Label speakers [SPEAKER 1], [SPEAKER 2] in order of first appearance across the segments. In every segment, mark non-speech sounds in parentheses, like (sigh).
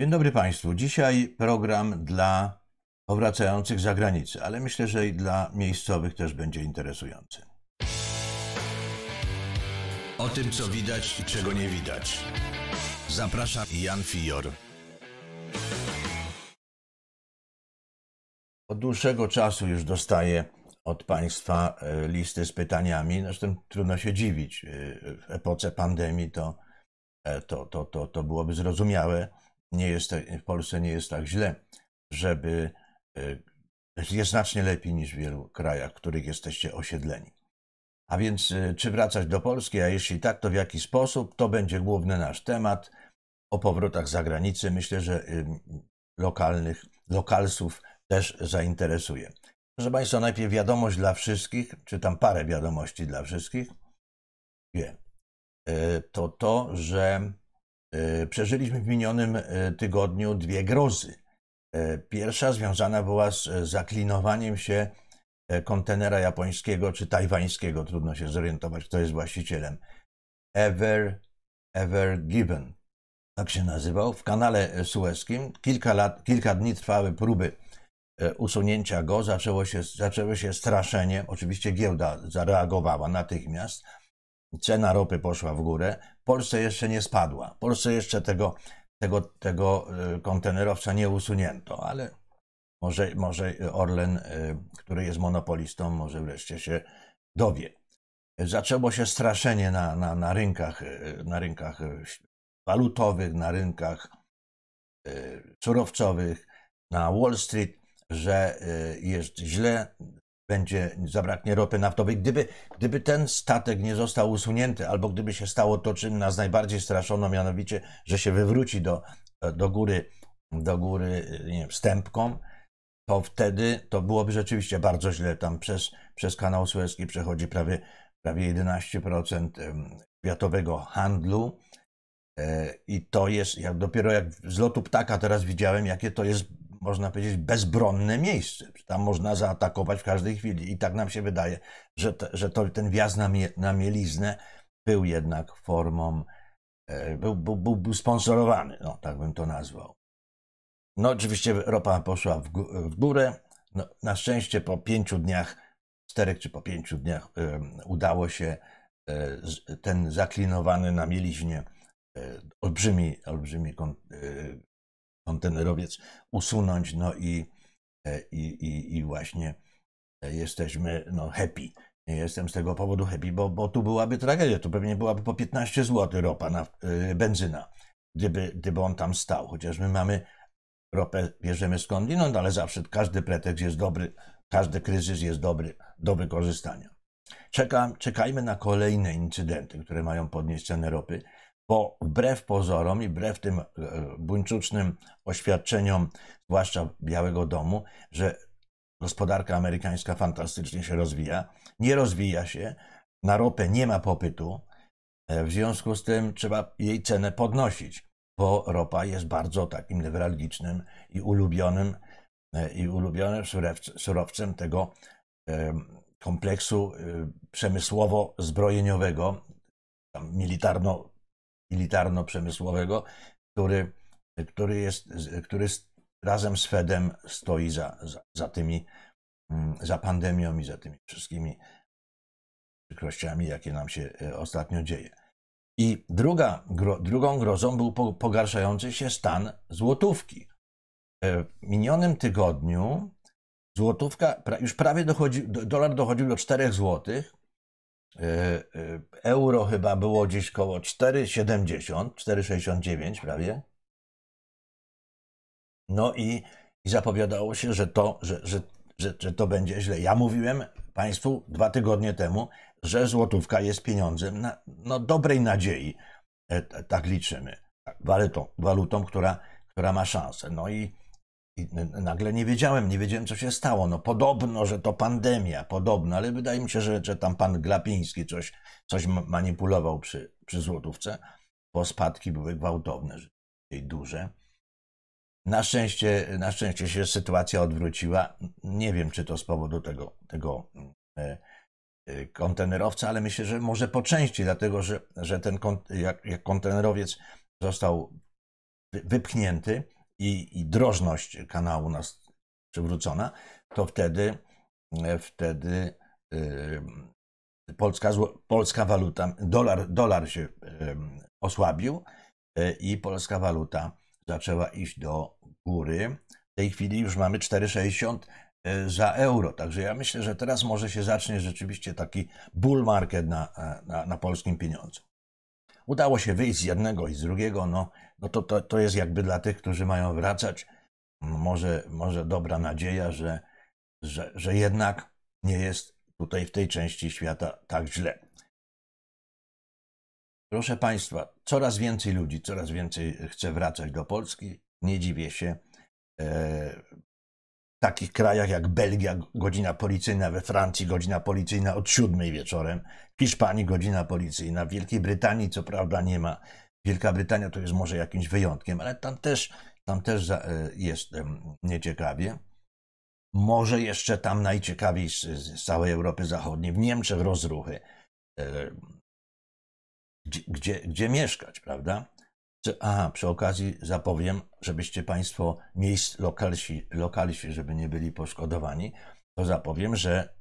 [SPEAKER 1] Dzień dobry Państwu. Dzisiaj program dla powracających za granicę, ale myślę, że i dla miejscowych też będzie interesujący. O tym, co widać i czego nie widać. Zapraszam Jan Fior. Od dłuższego czasu już dostaję od Państwa e, listy z pytaniami. Zresztą trudno się dziwić. E, w epoce pandemii to, e, to, to, to, to byłoby zrozumiałe nie jest, w Polsce nie jest tak źle, żeby e, jest znacznie lepiej niż w wielu krajach, w których jesteście osiedleni. A więc, e, czy wracać do Polski, a jeśli tak, to w jaki sposób? To będzie główny nasz temat. O powrotach za granicę myślę, że y, lokalnych, lokalsów też zainteresuje. Proszę Państwa, najpierw wiadomość dla wszystkich, czy tam parę wiadomości dla wszystkich. Nie. E, to to, że E, przeżyliśmy w minionym e, tygodniu dwie grozy. E, pierwsza związana była z zaklinowaniem się kontenera japońskiego czy tajwańskiego, trudno się zorientować, kto jest właścicielem. Ever, Ever Given, tak się nazywał, w kanale sueskim. Kilka, lat, kilka dni trwały próby usunięcia go, zaczęło się, zaczęło się straszenie. Oczywiście giełda zareagowała natychmiast cena ropy poszła w górę, w Polsce jeszcze nie spadła. W Polsce jeszcze tego, tego, tego y, kontenerowca nie usunięto, ale może, może Orlen, y, który jest monopolistą, może wreszcie się dowie. Zaczęło się straszenie na, na, na, rynkach, y, na rynkach walutowych, na rynkach surowcowych, na Wall Street, że jest źle, będzie, zabraknie ropy naftowej. Gdyby, gdyby ten statek nie został usunięty, albo gdyby się stało to, czym nas najbardziej straszono, mianowicie, że się wywróci do, do góry, do góry nie wiem, stępką, to wtedy to byłoby rzeczywiście bardzo źle. Tam przez, przez kanał Suezki przechodzi prawie, prawie 11% światowego handlu. E, I to jest, jak dopiero jak z lotu ptaka teraz widziałem, jakie to jest można powiedzieć, bezbronne miejsce. Tam można zaatakować w każdej chwili. I tak nam się wydaje, że, te, że to, ten wjazd na, mie, na mieliznę był jednak formą, e, był, był, był, był sponsorowany, no, tak bym to nazwał. No oczywiście ropa poszła w, w górę. No, na szczęście po pięciu dniach, czterech czy po pięciu dniach y, udało się y, ten zaklinowany na mieliźnie y, olbrzymi, olbrzymi kon, kontenerowiec usunąć, no i, e, i, i, i właśnie e, jesteśmy no, happy. jestem z tego powodu happy, bo, bo tu byłaby tragedia. Tu pewnie byłaby po 15 zł ropa, na, e, benzyna, gdyby, gdyby on tam stał. Chociaż my mamy ropę, bierzemy skądinąd, ale zawsze każdy pretekst jest dobry, każdy kryzys jest dobry do wykorzystania. Czekam, czekajmy na kolejne incydenty, które mają podnieść cenę ropy bo wbrew pozorom i wbrew tym e, buńczucznym oświadczeniom, zwłaszcza Białego Domu, że gospodarka amerykańska fantastycznie się rozwija, nie rozwija się, na ropę nie ma popytu, e, w związku z tym trzeba jej cenę podnosić, bo ropa jest bardzo takim newralgicznym i ulubionym, e, i ulubionym surowcem tego kompleksu przemysłowo-zbrojeniowego, militarno militarno-przemysłowego, który, który, jest, który razem z Fedem stoi za, za, za tymi, mm, za pandemią i za tymi wszystkimi przykrościami, jakie nam się e, ostatnio dzieje. I druga, gro, drugą grozą był pogarszający się stan złotówki. E, w minionym tygodniu złotówka już prawie dochodzi, dolar dochodził do 4 złotych. E, e, euro chyba było dziś koło 4,70, 4,69 prawie. No i, i zapowiadało się, że to, że, że, że, że to będzie źle. Ja mówiłem Państwu dwa tygodnie temu, że złotówka jest pieniądzem na, no, dobrej nadziei. E, tak liczymy. Walutą, walutą która, która ma szansę. No i i nagle nie wiedziałem, nie wiedziałem, co się stało. No podobno, że to pandemia, podobno, ale wydaje mi się, że, że tam pan Glapiński coś, coś manipulował przy, przy złotówce, bo spadki były gwałtowne, duże. Na szczęście, na szczęście się sytuacja odwróciła. Nie wiem, czy to z powodu tego, tego e, e, kontenerowca, ale myślę, że może po części, dlatego że, że ten jak, jak kontenerowiec został wypchnięty, i, i drożność kanału nas przywrócona, to wtedy, e, wtedy e, polska, polska waluta, dolar, dolar się osłabił e, i polska waluta zaczęła iść do góry. W tej chwili już mamy 4,60 za euro. Także ja myślę, że teraz może się zacznie rzeczywiście taki bull market na, na, na polskim pieniądzu. Udało się wyjść z jednego i z drugiego. No, no to, to, to jest jakby dla tych, którzy mają wracać, może, może dobra nadzieja, że, że, że jednak nie jest tutaj w tej części świata tak źle. Proszę Państwa, coraz więcej ludzi, coraz więcej chce wracać do Polski. Nie dziwię się. E, w takich krajach jak Belgia godzina policyjna, we Francji godzina policyjna od siódmej wieczorem, w Hiszpanii godzina policyjna, w Wielkiej Brytanii co prawda nie ma Wielka Brytania to jest może jakimś wyjątkiem, ale tam też, tam też e, jest nieciekawie. Może jeszcze tam najciekawiej z, z całej Europy Zachodniej, w Niemczech rozruchy. E, gdzie, gdzie, gdzie mieszkać, prawda? Aha, przy okazji zapowiem, żebyście Państwo miejsc lokalsi, lokalsi, żeby nie byli poszkodowani, to zapowiem, że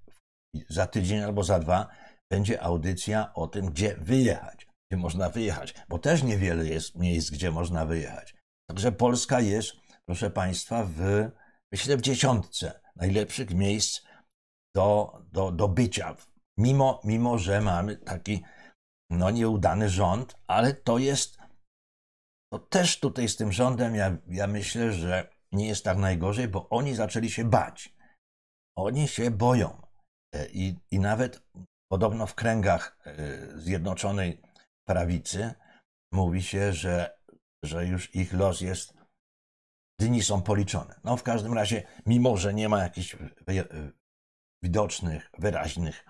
[SPEAKER 1] za tydzień albo za dwa będzie audycja o tym, gdzie wyjechać gdzie można wyjechać, bo też niewiele jest miejsc, gdzie można wyjechać. Także Polska jest, proszę Państwa, w, myślę w dziesiątce najlepszych miejsc do, do, do bycia. Mimo, mimo, że mamy taki no, nieudany rząd, ale to jest, to też tutaj z tym rządem ja, ja myślę, że nie jest tak najgorzej, bo oni zaczęli się bać. Oni się boją. E, I, i nawet podobno w kręgach e, Zjednoczonej prawicy mówi się, że, że już ich los jest, dni są policzone. No w każdym razie, mimo że nie ma jakichś widocznych, wyraźnych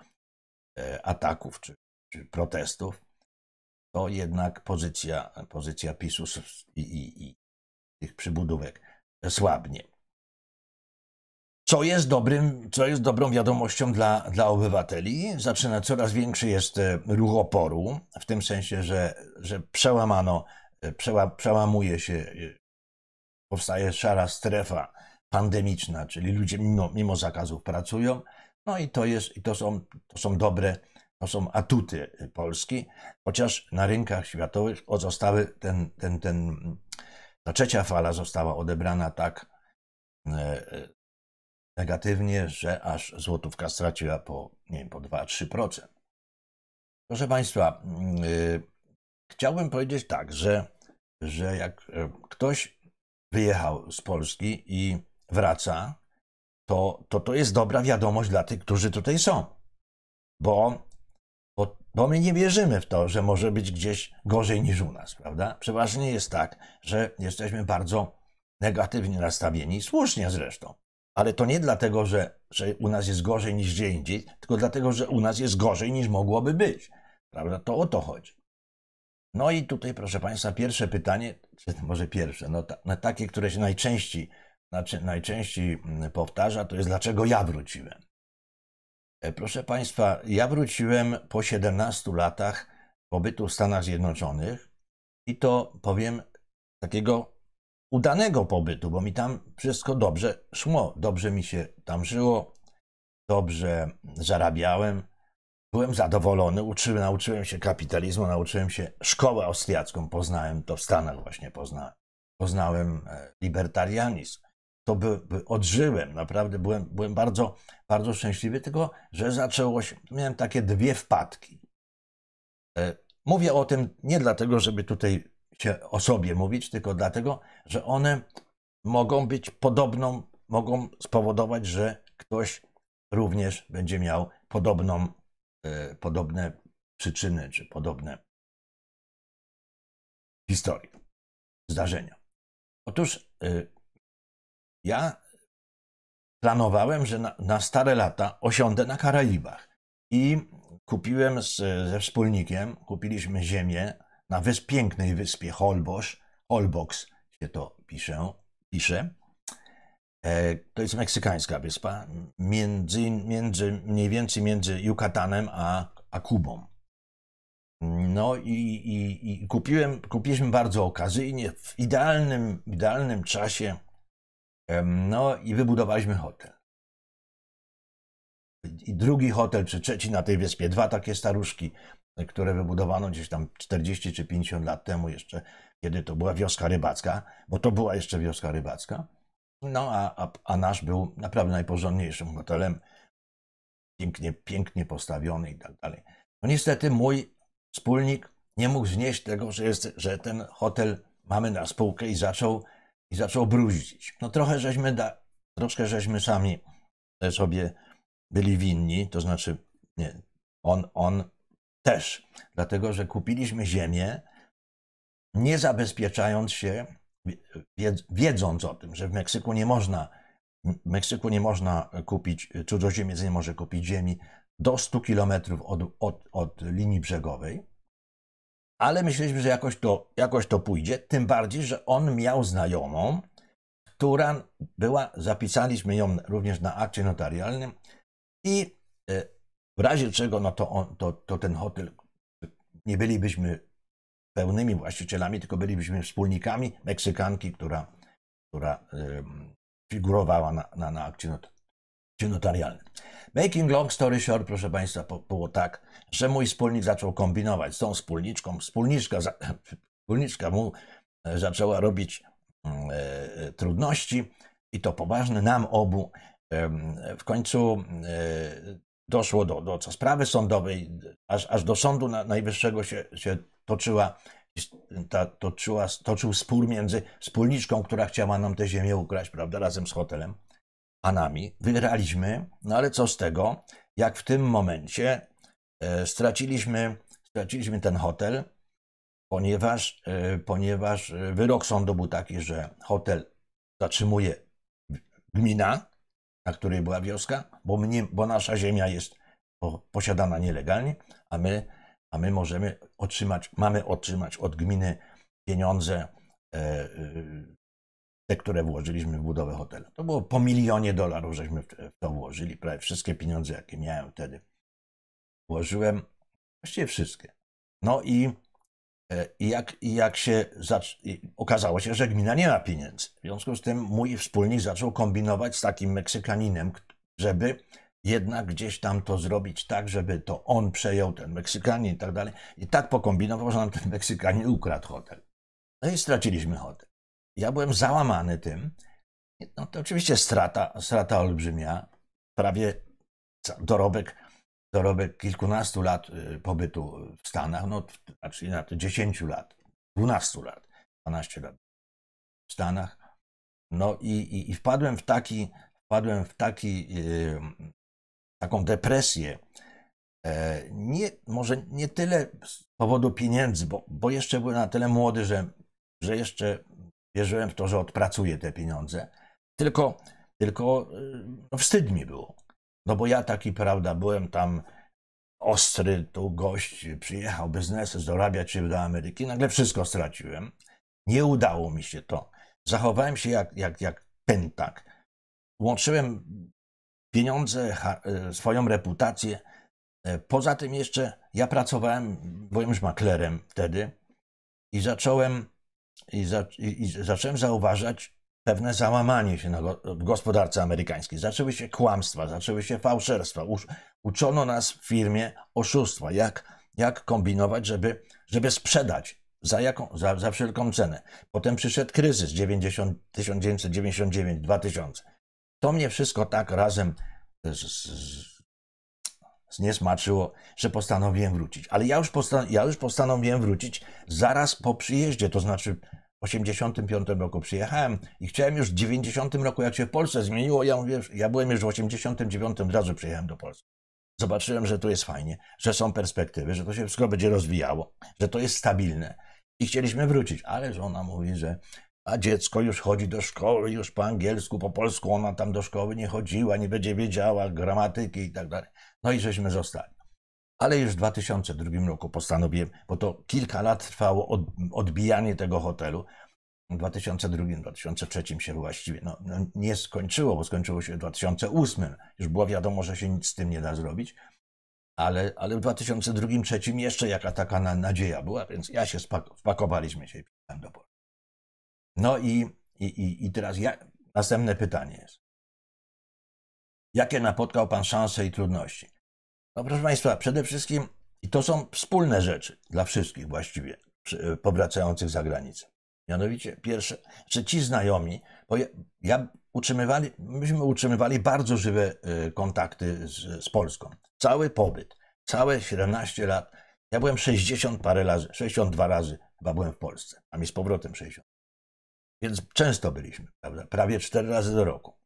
[SPEAKER 1] e,
[SPEAKER 2] ataków czy, czy protestów, to jednak pozycja, pozycja PiSu i, i, i tych przybudówek słabnie
[SPEAKER 1] co jest, dobrym, co jest dobrą wiadomością dla, dla obywateli. Zaczyna coraz większy jest e, ruch oporu, w tym sensie, że, że przełamano, e, przeła, przełamuje się, e, powstaje szara strefa pandemiczna, czyli ludzie mimo, mimo zakazów pracują. No i to, jest, i to, są, to są dobre, to są atuty Polski, chociaż na rynkach światowych pozostały ten, ten, ten, ta trzecia fala została odebrana tak negatywnie, że aż złotówka straciła po, nie wiem, po 2-3%. Proszę Państwa, yy, chciałbym powiedzieć tak, że, że jak e, ktoś wyjechał z Polski i wraca, to to, to jest dobra wiadomość dla tych, którzy tutaj są. Bo, bo, bo my nie wierzymy w to, że może być gdzieś gorzej niż u nas, prawda? Przeważnie jest tak, że jesteśmy bardzo negatywnie nastawieni, słusznie zresztą, ale to nie dlatego, że, że u nas jest gorzej niż gdzie indziej, tylko dlatego, że u nas jest gorzej niż mogłoby być. Prawda? To o to chodzi. No i tutaj, proszę Państwa, pierwsze pytanie, czy może pierwsze, no, ta, no takie, które się najczęściej, znaczy, najczęściej powtarza, to jest dlaczego ja wróciłem. E, proszę Państwa, ja wróciłem po 17 latach pobytu w Stanach Zjednoczonych i to powiem takiego udanego pobytu, bo mi tam wszystko dobrze szło, dobrze mi się tam żyło, dobrze zarabiałem, byłem zadowolony, uczyłem, nauczyłem się kapitalizmu, nauczyłem się szkołę austriacką, poznałem to w Stanach właśnie poznałem. Poznałem libertarianizm. To by, by odżyłem, naprawdę byłem, byłem bardzo, bardzo szczęśliwy, tylko że zaczęło się, miałem takie dwie wpadki. E, mówię o tym nie dlatego, żeby tutaj się o sobie mówić, tylko dlatego, że one mogą być podobną, mogą spowodować, że ktoś również będzie miał podobną, e,
[SPEAKER 2] podobne przyczyny czy podobne historie, zdarzenia. Otóż e, ja planowałem, że na, na, stare lata osiądę na Karaibach i
[SPEAKER 1] kupiłem z, ze wspólnikiem, kupiliśmy ziemię na wysp, pięknej wyspie Holbosz Holbox się to pisze, pisze. E, to jest meksykańska wyspa, między, między, mniej więcej między Yucatanem a, a Kubą. No i, i, i, kupiłem, kupiliśmy bardzo okazyjnie, w idealnym, idealnym czasie. No i wybudowaliśmy hotel. I drugi hotel, czy trzeci na tej wyspie, dwa takie staruszki które wybudowano gdzieś tam 40 czy 50 lat temu jeszcze, kiedy to była wioska rybacka, bo to była jeszcze wioska rybacka. No a, a, a nasz był naprawdę najporządniejszym hotelem, pięknie, pięknie postawiony i tak dalej. No niestety mój wspólnik nie mógł znieść tego, że, jest, że ten hotel mamy na spółkę i zaczął, i zaczął bruździć. No trochę żeśmy, da, troszkę żeśmy sami e, sobie byli winni, to znaczy nie, on, on też, dlatego że kupiliśmy ziemię, nie zabezpieczając się, wiedząc o tym, że w Meksyku nie można, w Meksyku nie można kupić, cudzoziemiec nie może kupić ziemi do 100 kilometrów od, od, od linii brzegowej, ale myśleliśmy, że jakoś to, jakoś to pójdzie, tym bardziej, że on miał znajomą, która była, zapisaliśmy ją również na akcie notarialnym i e, w razie czego, no to, on, to, to ten hotel, nie bylibyśmy pełnymi właścicielami, tylko bylibyśmy wspólnikami Meksykanki, która, która figurowała na, na, na akcie not, notarialnym. Making long story short, proszę Państwa, po, było tak, że mój wspólnik zaczął kombinować z tą wspólniczką. Wspólniczka, za, (clears throat) wspólniczka mu e, zaczęła robić y, trudności i to poważne nam obu. Y, w końcu y, doszło do, do sprawy sądowej, aż, aż do Sądu Najwyższego się, się toczyła, ta, toczyła, toczył spór między wspólniczką, która chciała nam tę ziemię ukraść, prawda, razem z hotelem, a nami. Wygraliśmy, no ale co z tego, jak w tym momencie e, straciliśmy, straciliśmy ten hotel, ponieważ, e, ponieważ e, wyrok sądu był taki, że hotel zatrzymuje gmina, na której była wioska, bo, mnie, bo nasza ziemia jest posiadana nielegalnie, a my, a my możemy otrzymać, mamy otrzymać od gminy pieniądze, e, e, te, które włożyliśmy w budowę hotelu. To było po milionie dolarów, żeśmy w to włożyli. Prawie wszystkie pieniądze, jakie miałem wtedy, włożyłem. Właściwie wszystkie. No i E, I jak, jak się okazało się, że gmina nie ma pieniędzy. W związku z tym mój wspólnik zaczął kombinować z takim Meksykaninem, żeby jednak gdzieś tam to zrobić tak, żeby to on przejął, ten Meksykanin i tak dalej. I tak pokombinował, że nam ten Meksykanin ukradł hotel. No i straciliśmy hotel. Ja byłem załamany tym. No to oczywiście strata, strata olbrzymia, prawie dorobek dorobek kilkunastu lat y, pobytu w Stanach, no, znaczy inaczej, 10 lat, 12 lat, 12 lat w Stanach. No i, i, i wpadłem w taki, wpadłem w taki, yy, taką depresję. E, nie, może nie tyle z powodu pieniędzy, bo, bo jeszcze byłem na tyle młody, że, że jeszcze wierzyłem w to, że odpracuję te pieniądze, tylko, tylko y, no, wstyd mi było no bo ja taki, prawda, byłem tam ostry, tu gość przyjechał, biznesy, dorabiać się do Ameryki. Nagle wszystko straciłem. Nie udało mi się to. Zachowałem się jak, jak, jak pentak. Łączyłem pieniądze, e, swoją reputację. E, poza tym jeszcze ja pracowałem, byłem już maklerem wtedy i zacząłem, i, za, i, i zacząłem zauważać, pewne załamanie się na w gospodarce amerykańskiej. Zaczęły się kłamstwa, zaczęły się fałszerstwa. uczono nas w firmie oszustwa, jak, jak kombinować, żeby, żeby sprzedać za, jaką, za, za wszelką cenę. Potem przyszedł kryzys 1999-2000. To mnie wszystko tak razem z, z, zniesmaczyło, że postanowiłem wrócić. Ale ja już, postan ja już postanowiłem wrócić zaraz po przyjeździe, to znaczy 85 roku przyjechałem i chciałem już w 90 roku, jak się w Polsce zmieniło, ja, mówię, ja byłem już w 89, od razu przyjechałem do Polski. Zobaczyłem, że tu jest fajnie, że są perspektywy, że to się wszystko będzie rozwijało, że to jest stabilne. I chcieliśmy wrócić, ale żona mówi, że a dziecko już chodzi do szkoły, już po angielsku, po polsku, ona tam do szkoły nie chodziła, nie będzie wiedziała gramatyki i tak dalej. No i żeśmy zostali ale już w 2002 roku postanowiłem, bo to kilka lat trwało od, odbijanie tego hotelu. W 2002-2003 się właściwie no, no, nie skończyło, bo skończyło się w 2008. Już było wiadomo, że się nic z tym nie da zrobić, ale, ale w 2002-2003 jeszcze jaka taka na, nadzieja była, więc ja się spakowaliśmy się i
[SPEAKER 2] do Polski. No i, i, i teraz ja, następne pytanie jest. Jakie napotkał Pan szanse i trudności? No proszę Państwa, przede wszystkim
[SPEAKER 1] i to są wspólne rzeczy dla wszystkich właściwie e, powracających za granicę. Mianowicie pierwsze, że ci znajomi, bo ja, ja utrzymywali, myśmy utrzymywali bardzo żywe e, kontakty z, z Polską. Cały pobyt, całe 17 lat. Ja byłem 60 parę razy, 62 razy chyba byłem w Polsce, a mi z powrotem 60. Więc często byliśmy, prawda? Prawie 4 razy do roku.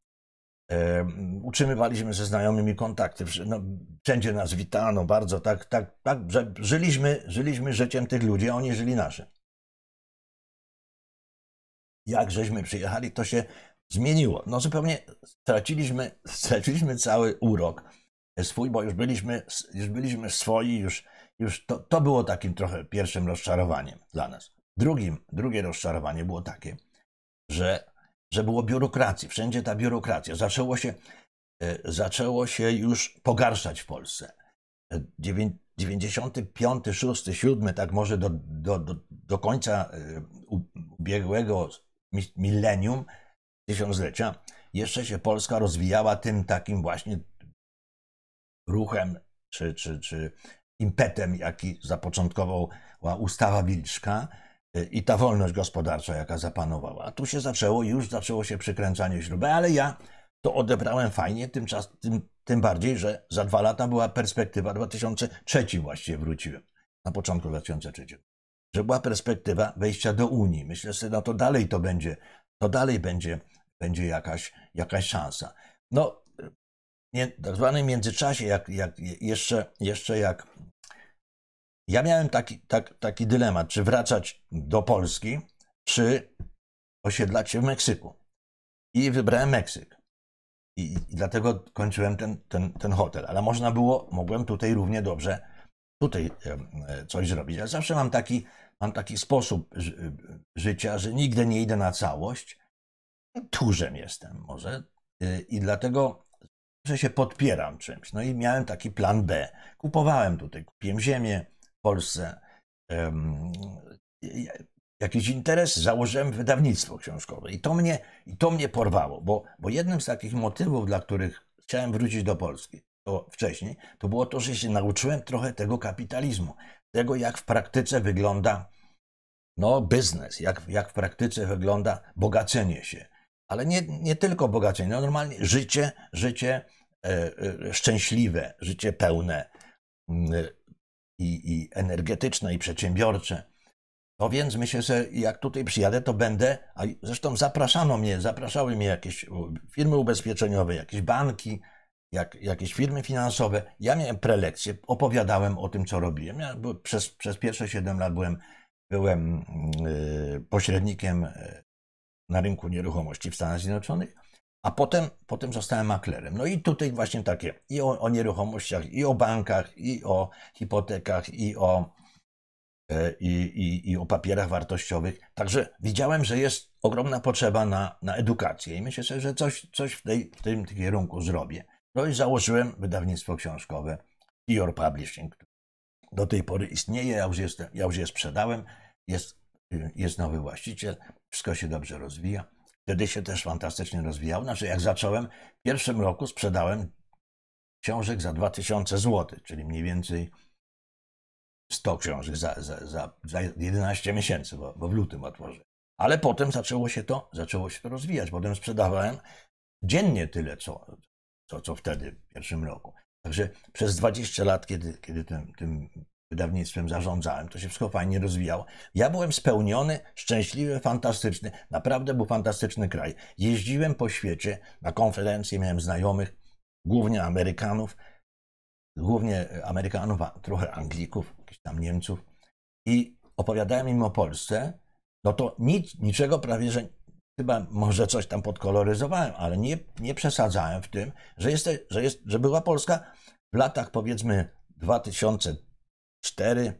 [SPEAKER 1] E, utrzymywaliśmy ze znajomymi kontakty, no, wszędzie nas witano bardzo, tak, tak, tak, że żyliśmy, żyliśmy życiem tych ludzi, a oni żyli naszym. Jak żeśmy przyjechali, to się zmieniło. No zupełnie straciliśmy, straciliśmy cały urok swój, bo już byliśmy, już byliśmy swoi, już, już to, to było takim trochę pierwszym rozczarowaniem dla nas. Drugim, drugie rozczarowanie było takie, że że było biurokracji, wszędzie ta biurokracja. Zaczęło się, e, zaczęło się już pogarszać w Polsce. 95, 6, 7, tak może do, do, do, do końca e, ubiegłego milenium, tysiąclecia, jeszcze się Polska rozwijała tym takim właśnie ruchem czy, czy, czy impetem, jaki zapoczątkowała ustawa Wilczka Y, i ta wolność gospodarcza, jaka zapanowała. Tu się zaczęło, już zaczęło się przykręcanie śruby, ale ja to odebrałem fajnie, tymczas, tym, tym bardziej, że za dwa lata była perspektywa, 2003 właściwie wróciłem, na początku 2003, że była perspektywa wejścia do Unii. Myślę sobie, no to dalej to będzie, to dalej będzie, będzie jakaś, jakaś szansa. No, y, nie, tak zwanym międzyczasie, jak, jak, jeszcze, jeszcze jak ja miałem taki, tak, taki dylemat, czy wracać do Polski, czy osiedlać się w Meksyku. I wybrałem Meksyk. I, i dlatego kończyłem ten, ten, ten hotel. Ale można było, mogłem tutaj równie dobrze tutaj e, e, coś zrobić. Ja zawsze mam taki, mam taki sposób e, życia, że nigdy nie idę na całość. Turzem jestem może i dlatego że się podpieram czymś. No i miałem taki plan B. Kupowałem tutaj, kupiłem ziemię, Polsce jakiś interes założyłem wydawnictwo książkowe i to mnie, i to mnie porwało, bo, bo jednym z takich motywów, dla których chciałem wrócić do Polski, to wcześniej, to było to, że się nauczyłem trochę tego kapitalizmu, tego jak w praktyce wygląda no, biznes, jak, jak w praktyce wygląda bogacenie się. Ale nie, nie tylko bogacenie, no, normalnie życie, życie e, e, szczęśliwe, życie pełne, i, i energetyczne, i przedsiębiorcze. No więc myślę, że jak tutaj przyjadę, to będę, a zresztą zapraszano mnie, zapraszały mnie jakieś firmy ubezpieczeniowe, jakieś banki, jak, jakieś firmy finansowe. Ja miałem prelekcje, opowiadałem o tym, co robiłem. Ja przez, przez pierwsze 7 lat byłem, byłem mm, y, pośrednikiem y, na rynku nieruchomości w Stanach Zjednoczonych. A potem, potem zostałem maklerem. No i tutaj właśnie takie i o, o nieruchomościach, i o bankach, i o hipotekach, i o, e, i, i, i o papierach wartościowych. Także widziałem, że jest ogromna potrzeba na, na edukację i myślę sobie, że coś, coś w, tej, w tym kierunku zrobię. No i założyłem wydawnictwo książkowe Your Publishing, które do tej pory istnieje. Ja już, jestem, ja już je sprzedałem, jest, y, jest nowy właściciel, wszystko się dobrze rozwija. Wtedy się też fantastycznie rozwijał. Znaczy, jak zacząłem, w pierwszym roku sprzedałem książek za 2000 zł, czyli mniej więcej 100 książek za, za, za, za 11 miesięcy, bo, bo w lutym otworzyłem. Ale potem zaczęło się to, zaczęło się to rozwijać. Potem sprzedawałem dziennie tyle, co, co, co wtedy, w pierwszym roku. Także przez 20 lat, kiedy, kiedy tym, tym wydawnictwem zarządzałem, to się wszystko fajnie rozwijało. Ja byłem spełniony, szczęśliwy, fantastyczny. Naprawdę był fantastyczny kraj. Jeździłem po świecie na konferencje, miałem znajomych, głównie Amerykanów, głównie e, Amerykanów, trochę Anglików, jakichś tam Niemców i opowiadałem im o Polsce, no to nic, niczego prawie, że chyba może coś tam podkoloryzowałem, ale nie, nie przesadzałem w tym, że, jest, że, jest, że była Polska w latach powiedzmy 2000 4,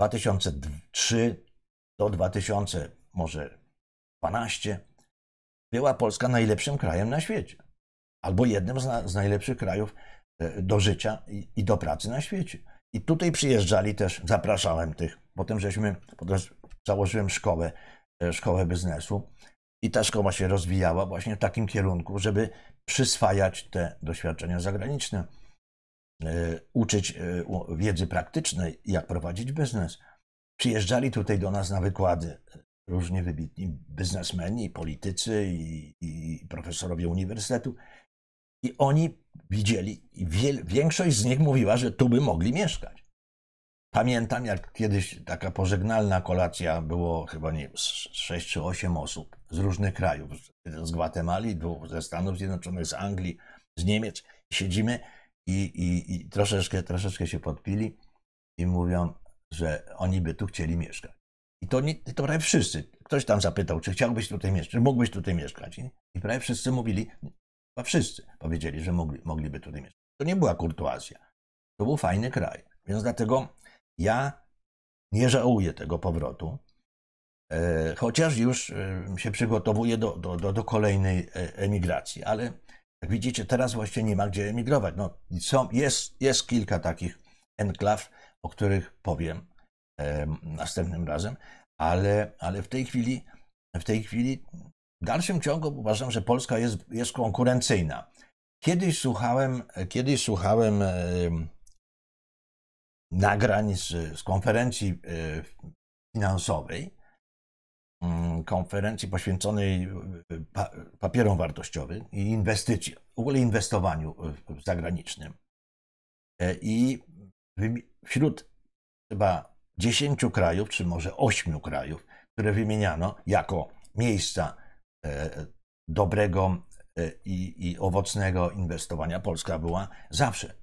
[SPEAKER 1] 2003 do 2000, może 12, była Polska najlepszym krajem na świecie. Albo jednym z, na, z najlepszych krajów e, do życia i, i, do pracy na świecie. I tutaj przyjeżdżali też, zapraszałem tych, potem żeśmy, potem założyłem szkołę, e, szkołę biznesu i ta szkoła się rozwijała właśnie w takim kierunku, żeby przyswajać te doświadczenia zagraniczne. E, uczyć e, wiedzy praktycznej, jak prowadzić biznes. Przyjeżdżali tutaj do nas na wykłady e, różni wybitni biznesmeni, politycy i, i profesorowie uniwersytetu. I oni widzieli, i większość z nich mówiła, że tu by mogli mieszkać. Pamiętam, jak kiedyś taka pożegnalna kolacja było chyba nie 6 czy 8 osób z różnych krajów, z Gwatemali, dwóch ze Stanów Zjednoczonych, z Anglii, z Niemiec. Siedzimy i, i, i troszeczkę, troszeczkę się podpili i mówią, że oni by tu chcieli mieszkać. I to, nie, to prawie wszyscy. Ktoś tam zapytał, czy chciałbyś tutaj mieszkać, czy mógłbyś tutaj mieszkać. I, prawie wszyscy mówili, chyba wszyscy powiedzieli, że mogli, mogliby tutaj mieszkać. To nie była kurtuazja. To był fajny kraj. Więc dlatego ja nie żałuję tego powrotu. E, chociaż już e, się przygotowuję do, do, do, do kolejnej e, emigracji, ale jak Widzicie, teraz właśnie nie ma gdzie emigrować. No, są, jest, jest kilka takich enklaw, o których powiem e, następnym razem, ale, ale w tej chwili, w tej chwili w dalszym ciągu uważam, że Polska jest, jest konkurencyjna. Kiedyś słuchałem, kiedyś słuchałem e, nagrań z, z konferencji e, finansowej Mm, konferencji poświęconej e, papierom wartościowym i inwestycjom, w ogóle inwestowaniu e, zagranicznym. E, I wśród chyba dziesięciu krajów, czy może ośmiu krajów, które wymieniano jako miejsca dobrego i, i owocnego inwestowania, Polska była zawsze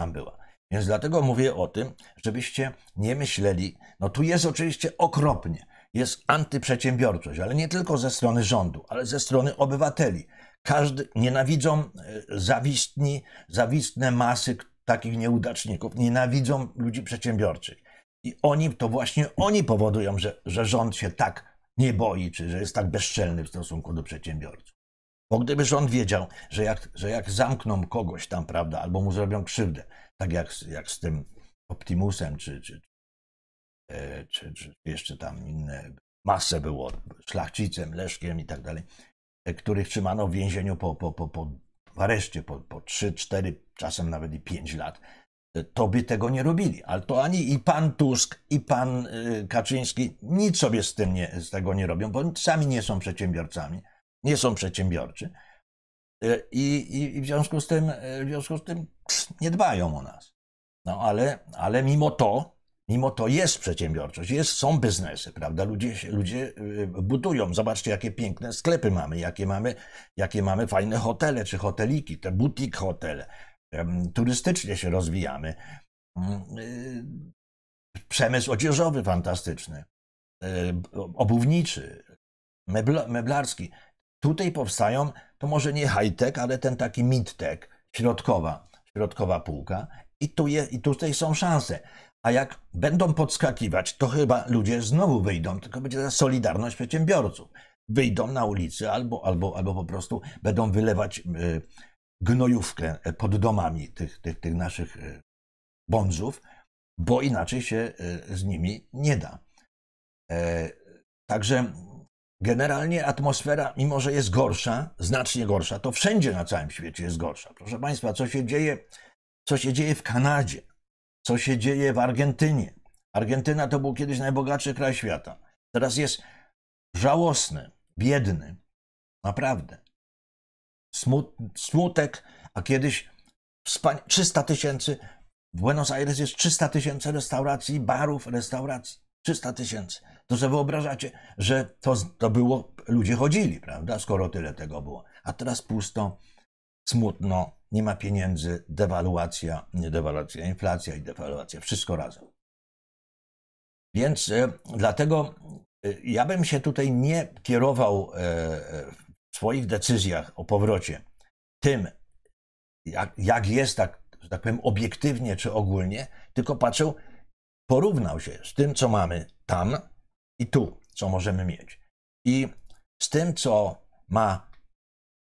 [SPEAKER 1] tam była. Więc dlatego mówię o tym, żebyście nie myśleli, no tu jest oczywiście okropnie, jest antyprzedsiębiorczość, ale nie tylko ze strony rządu, ale ze strony obywateli. Każdy nienawidzą e, zawistni, zawistne masy takich nieudaczników, nienawidzą ludzi przedsiębiorczych. I oni, to właśnie oni powodują, że, że rząd się tak nie boi, czy że jest tak bezczelny w stosunku do przedsiębiorców. Bo gdyby rząd wiedział, że jak, że jak zamkną kogoś tam, prawda, albo mu zrobią krzywdę, tak jak, jak z tym Optimusem, czy, czy, E, czy, czy, jeszcze tam inne, masę było, szlachcicem, Leszkiem i tak dalej, e, których trzymano w więzieniu po, po, po, po w areszcie po, po 3, 4, czasem nawet i 5 lat, e, to by tego nie robili. Ale to ani i pan Tusk, i pan Kaczyński nic sobie z, tym nie, z tego nie robią, bo sami nie są przedsiębiorcami, nie są przedsiębiorczy. I, i, i w, związku z tym, w związku z tym nie dbają o nas. No ale, ale mimo to Mimo to jest przedsiębiorczość, jest, są biznesy, prawda? Ludzie, ludzie y, budują. Zobaczcie, jakie piękne sklepy mamy, jakie mamy, jakie mamy fajne hotele czy hoteliki, te butik hotele. Turystycznie się rozwijamy. Mm, y, przemysł odzieżowy fantastyczny, y, obuwniczy, meblarski. Tutaj powstają, to może nie high-tech, ale ten taki mid-tech, środkowa, środkowa półka. I, tu je, I tutaj są szanse. A jak będą podskakiwać, to chyba ludzie znowu wyjdą, tylko będzie ta solidarność przedsiębiorców. Wyjdą na ulicy, albo, albo, albo po prostu będą wylewać y, gnojówkę e, pod domami tych, tych, tych naszych y, bonzów, bo inaczej się y, z nimi nie da. E, także generalnie atmosfera, mimo że jest gorsza, znacznie gorsza, to wszędzie na całym świecie jest gorsza. Proszę Państwa, co się dzieje, co się dzieje w Kanadzie? co się dzieje w Argentynie. Argentyna to był kiedyś najbogatszy kraj świata. Teraz jest żałosny, biedny. Naprawdę. Smut, smutek, a kiedyś 300 tysięcy. W Buenos Aires jest 300 tysięcy restauracji, barów, restauracji. 300 tysięcy. To sobie wyobrażacie, że to, to było, ludzie chodzili, prawda, skoro tyle tego było. A teraz pusto, smutno, nie ma pieniędzy, dewaluacja, nie dewaluacja, inflacja i dewaluacja, wszystko razem. Więc e, dlatego e, ja bym się tutaj nie kierował e, w swoich decyzjach o powrocie tym, jak, jak jest, tak, że tak powiem, obiektywnie czy ogólnie, tylko patrzył, porównał się z tym, co mamy tam i tu, co możemy mieć. I z tym, co ma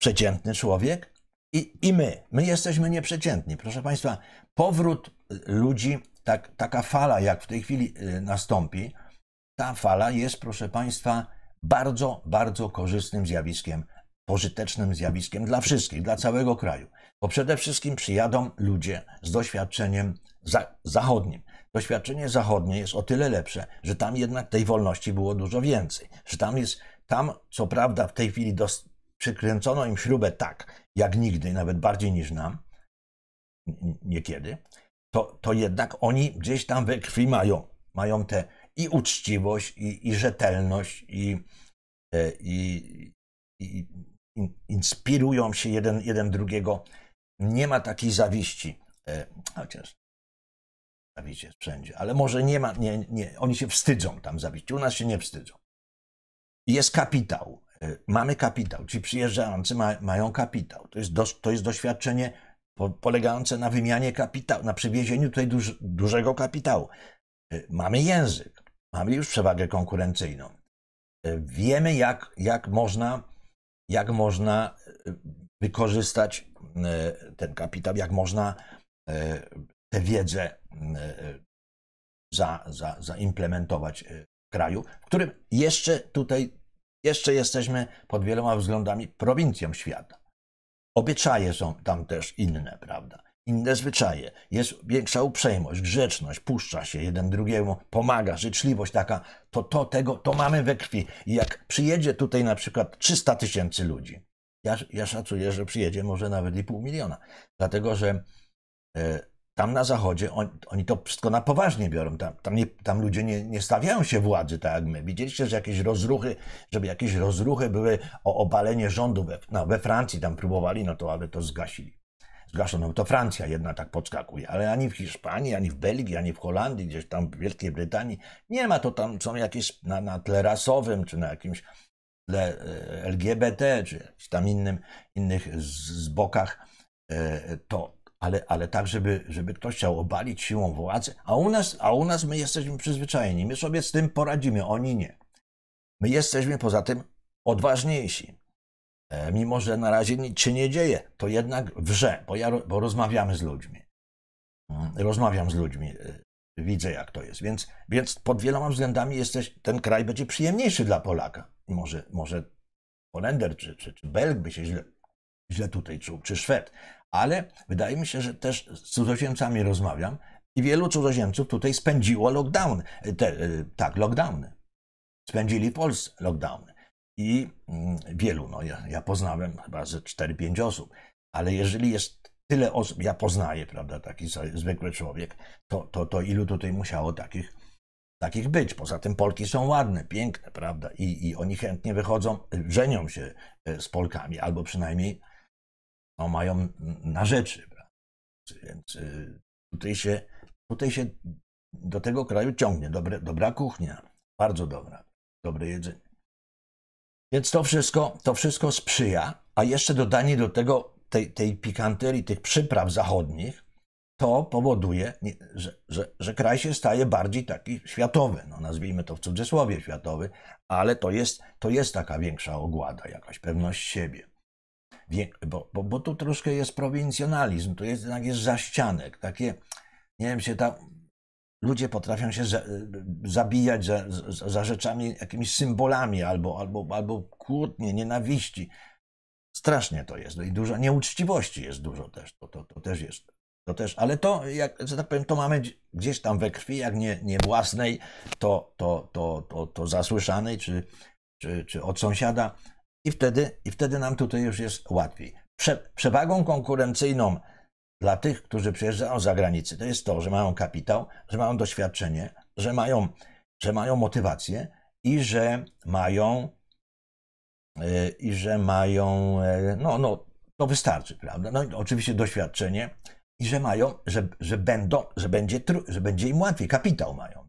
[SPEAKER 1] przeciętny człowiek, i, I my, my jesteśmy nieprzeciętni. Proszę Państwa, powrót ludzi, tak, taka fala, jak w tej chwili y, nastąpi, ta fala jest, proszę Państwa, bardzo, bardzo korzystnym zjawiskiem, pożytecznym zjawiskiem dla wszystkich, dla całego kraju. Bo przede wszystkim przyjadą ludzie z doświadczeniem za zachodnim. Doświadczenie zachodnie jest o tyle lepsze, że tam jednak tej wolności było dużo więcej. Że tam jest, tam co prawda w tej chwili dos przykręcono im śrubę tak, jak nigdy, nawet bardziej niż nam, niekiedy, to, to jednak oni gdzieś tam we krwi mają. Mają tę i uczciwość, i, i rzetelność, e, i, i, i inspirują się jeden, jeden drugiego. Nie ma takiej zawiści, e, chociaż zawiść jest wszędzie, ale może nie ma, nie, nie, oni się wstydzą tam zawiści. U nas się nie wstydzą. Jest kapitał, E, mamy kapitał, ci przyjeżdżający ma, mają kapitał. To jest, do, to jest doświadczenie po, polegające na wymianie kapitału, na przywiezieniu tutaj duż, dużego kapitału. E, mamy język, mamy już przewagę konkurencyjną. E, wiemy, jak, jak, można, jak można wykorzystać ten kapitał, jak można tę wiedzę za, za, zaimplementować w kraju, w którym jeszcze tutaj jeszcze jesteśmy pod wieloma względami prowincją świata. Obyczaje są tam też inne, prawda? Inne zwyczaje, jest większa uprzejmość, grzeczność, puszcza się jeden drugiemu, pomaga, życzliwość taka, to, to tego, to mamy we krwi. I jak przyjedzie tutaj na przykład 300 tysięcy ludzi, ja, ja szacuję, że przyjedzie może nawet i pół miliona, dlatego że e, tam na zachodzie on, oni to wszystko na poważnie biorą. Tam, tam, nie, tam ludzie nie, nie, stawiają się władzy tak jak my. Widzieliście, że jakieś rozruchy, żeby jakieś rozruchy były o obalenie rządu we, no, we Francji, tam próbowali, no to ale to zgasili. Zgaszono, to Francja jedna tak podskakuje, ale ani w Hiszpanii, ani w Belgii, ani w Holandii, gdzieś tam w Wielkiej Brytanii nie ma, to tam są jakieś na, na tle rasowym, czy na jakimś tle e, LGBT, czy tam innym, innych z, z bokach, e, to ale, ale tak, żeby, żeby ktoś chciał obalić siłą władzy. a u, nas, a u nas my jesteśmy przyzwyczajeni, my sobie z tym poradzimy, oni nie. My jesteśmy poza tym odważniejsi. E, mimo, że na razie nic się nie dzieje, to jednak wrze, bo, ja, bo rozmawiamy z ludźmi. Mm, rozmawiam z ludźmi, e, widzę jak to jest. Więc, więc pod wieloma względami jesteś, ten kraj będzie przyjemniejszy dla Polaka. Może, może Holender czy, czy, czy Belg by się źle źle tutaj czuł, czy Szwed. Ale wydaje mi się, że też z cudzoziemcami rozmawiam i wielu cudzoziemców tutaj spędziło lockdown, te, e, tak, lockdowny. Spędzili w Polsce lockdowny. I mm, wielu, no ja, ja poznałem chyba ze 4-5 osób, ale jeżeli jest tyle osób, ja poznaję, prawda, taki zwykły człowiek, to, to, to ilu tutaj musiało takich, takich być. Poza tym Polki są ładne, piękne, prawda, i, i oni chętnie wychodzą, e, żenią się e, z Polkami, albo przynajmniej no, mają na rzeczy. Więc y, tutaj się, tutaj się do tego kraju ciągnie. Dobre, dobra kuchnia, bardzo dobra, dobre jedzenie. Więc to wszystko, to wszystko sprzyja, a jeszcze dodanie do tego tej, tej pikanterii, tych przypraw zachodnich, to powoduje, że, że, że, kraj się staje bardziej taki światowy. No, nazwijmy to w cudzysłowie światowy, ale to jest, to jest taka większa ogłada, jakaś pewność siebie bo, bo, bo tu troszkę jest prowincjonalizm, tu jest jednak jest zaścianek, takie, nie wiem, się tam ludzie potrafią się za, zabijać za, za, za, rzeczami, jakimiś symbolami albo, albo, albo kłótnie, nienawiści. Strasznie to jest. No I dużo nieuczciwości jest dużo też. To, to, to też jest. To też, ale to, jak, że tak powiem, to mamy gdzieś tam we krwi, jak nie, nie własnej, to, to, to, to, to zasłyszanej, czy, czy, czy od sąsiada i wtedy, i wtedy nam tutaj już jest łatwiej. Prze, przewagą konkurencyjną dla tych, którzy przyjeżdżają z zagranicy, to jest to, że mają kapitał, że mają doświadczenie, że mają, że mają motywację i że mają e, i że mają, e, no, no to wystarczy, prawda? No oczywiście doświadczenie i że mają, że, że będą, że będzie, że będzie im łatwiej, kapitał mają.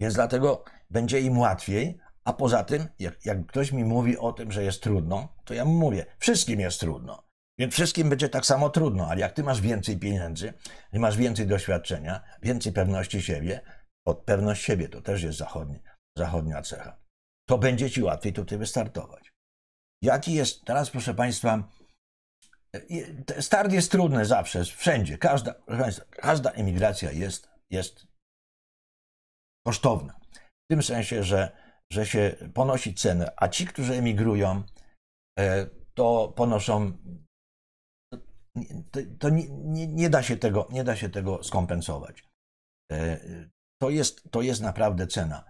[SPEAKER 1] Więc dlatego będzie im łatwiej, a poza tym, jak, jak ktoś mi mówi o tym, że jest trudno, to ja mu mówię, wszystkim jest trudno. Więc wszystkim będzie tak samo trudno, ale jak ty masz więcej pieniędzy, masz więcej doświadczenia, więcej pewności siebie, od pewność siebie to też jest zachodni, zachodnia cecha, to będzie ci łatwiej tutaj wystartować. Jaki jest, teraz proszę Państwa, e, start jest trudny zawsze, wszędzie, każda, Państwa, każda emigracja jest, jest kosztowna. W tym sensie, że że się ponosi cenę, a ci, którzy emigrują, e, to ponoszą. To, to nie, nie, nie, da się tego, nie da się tego skompensować. E, to jest, to jest naprawdę cena.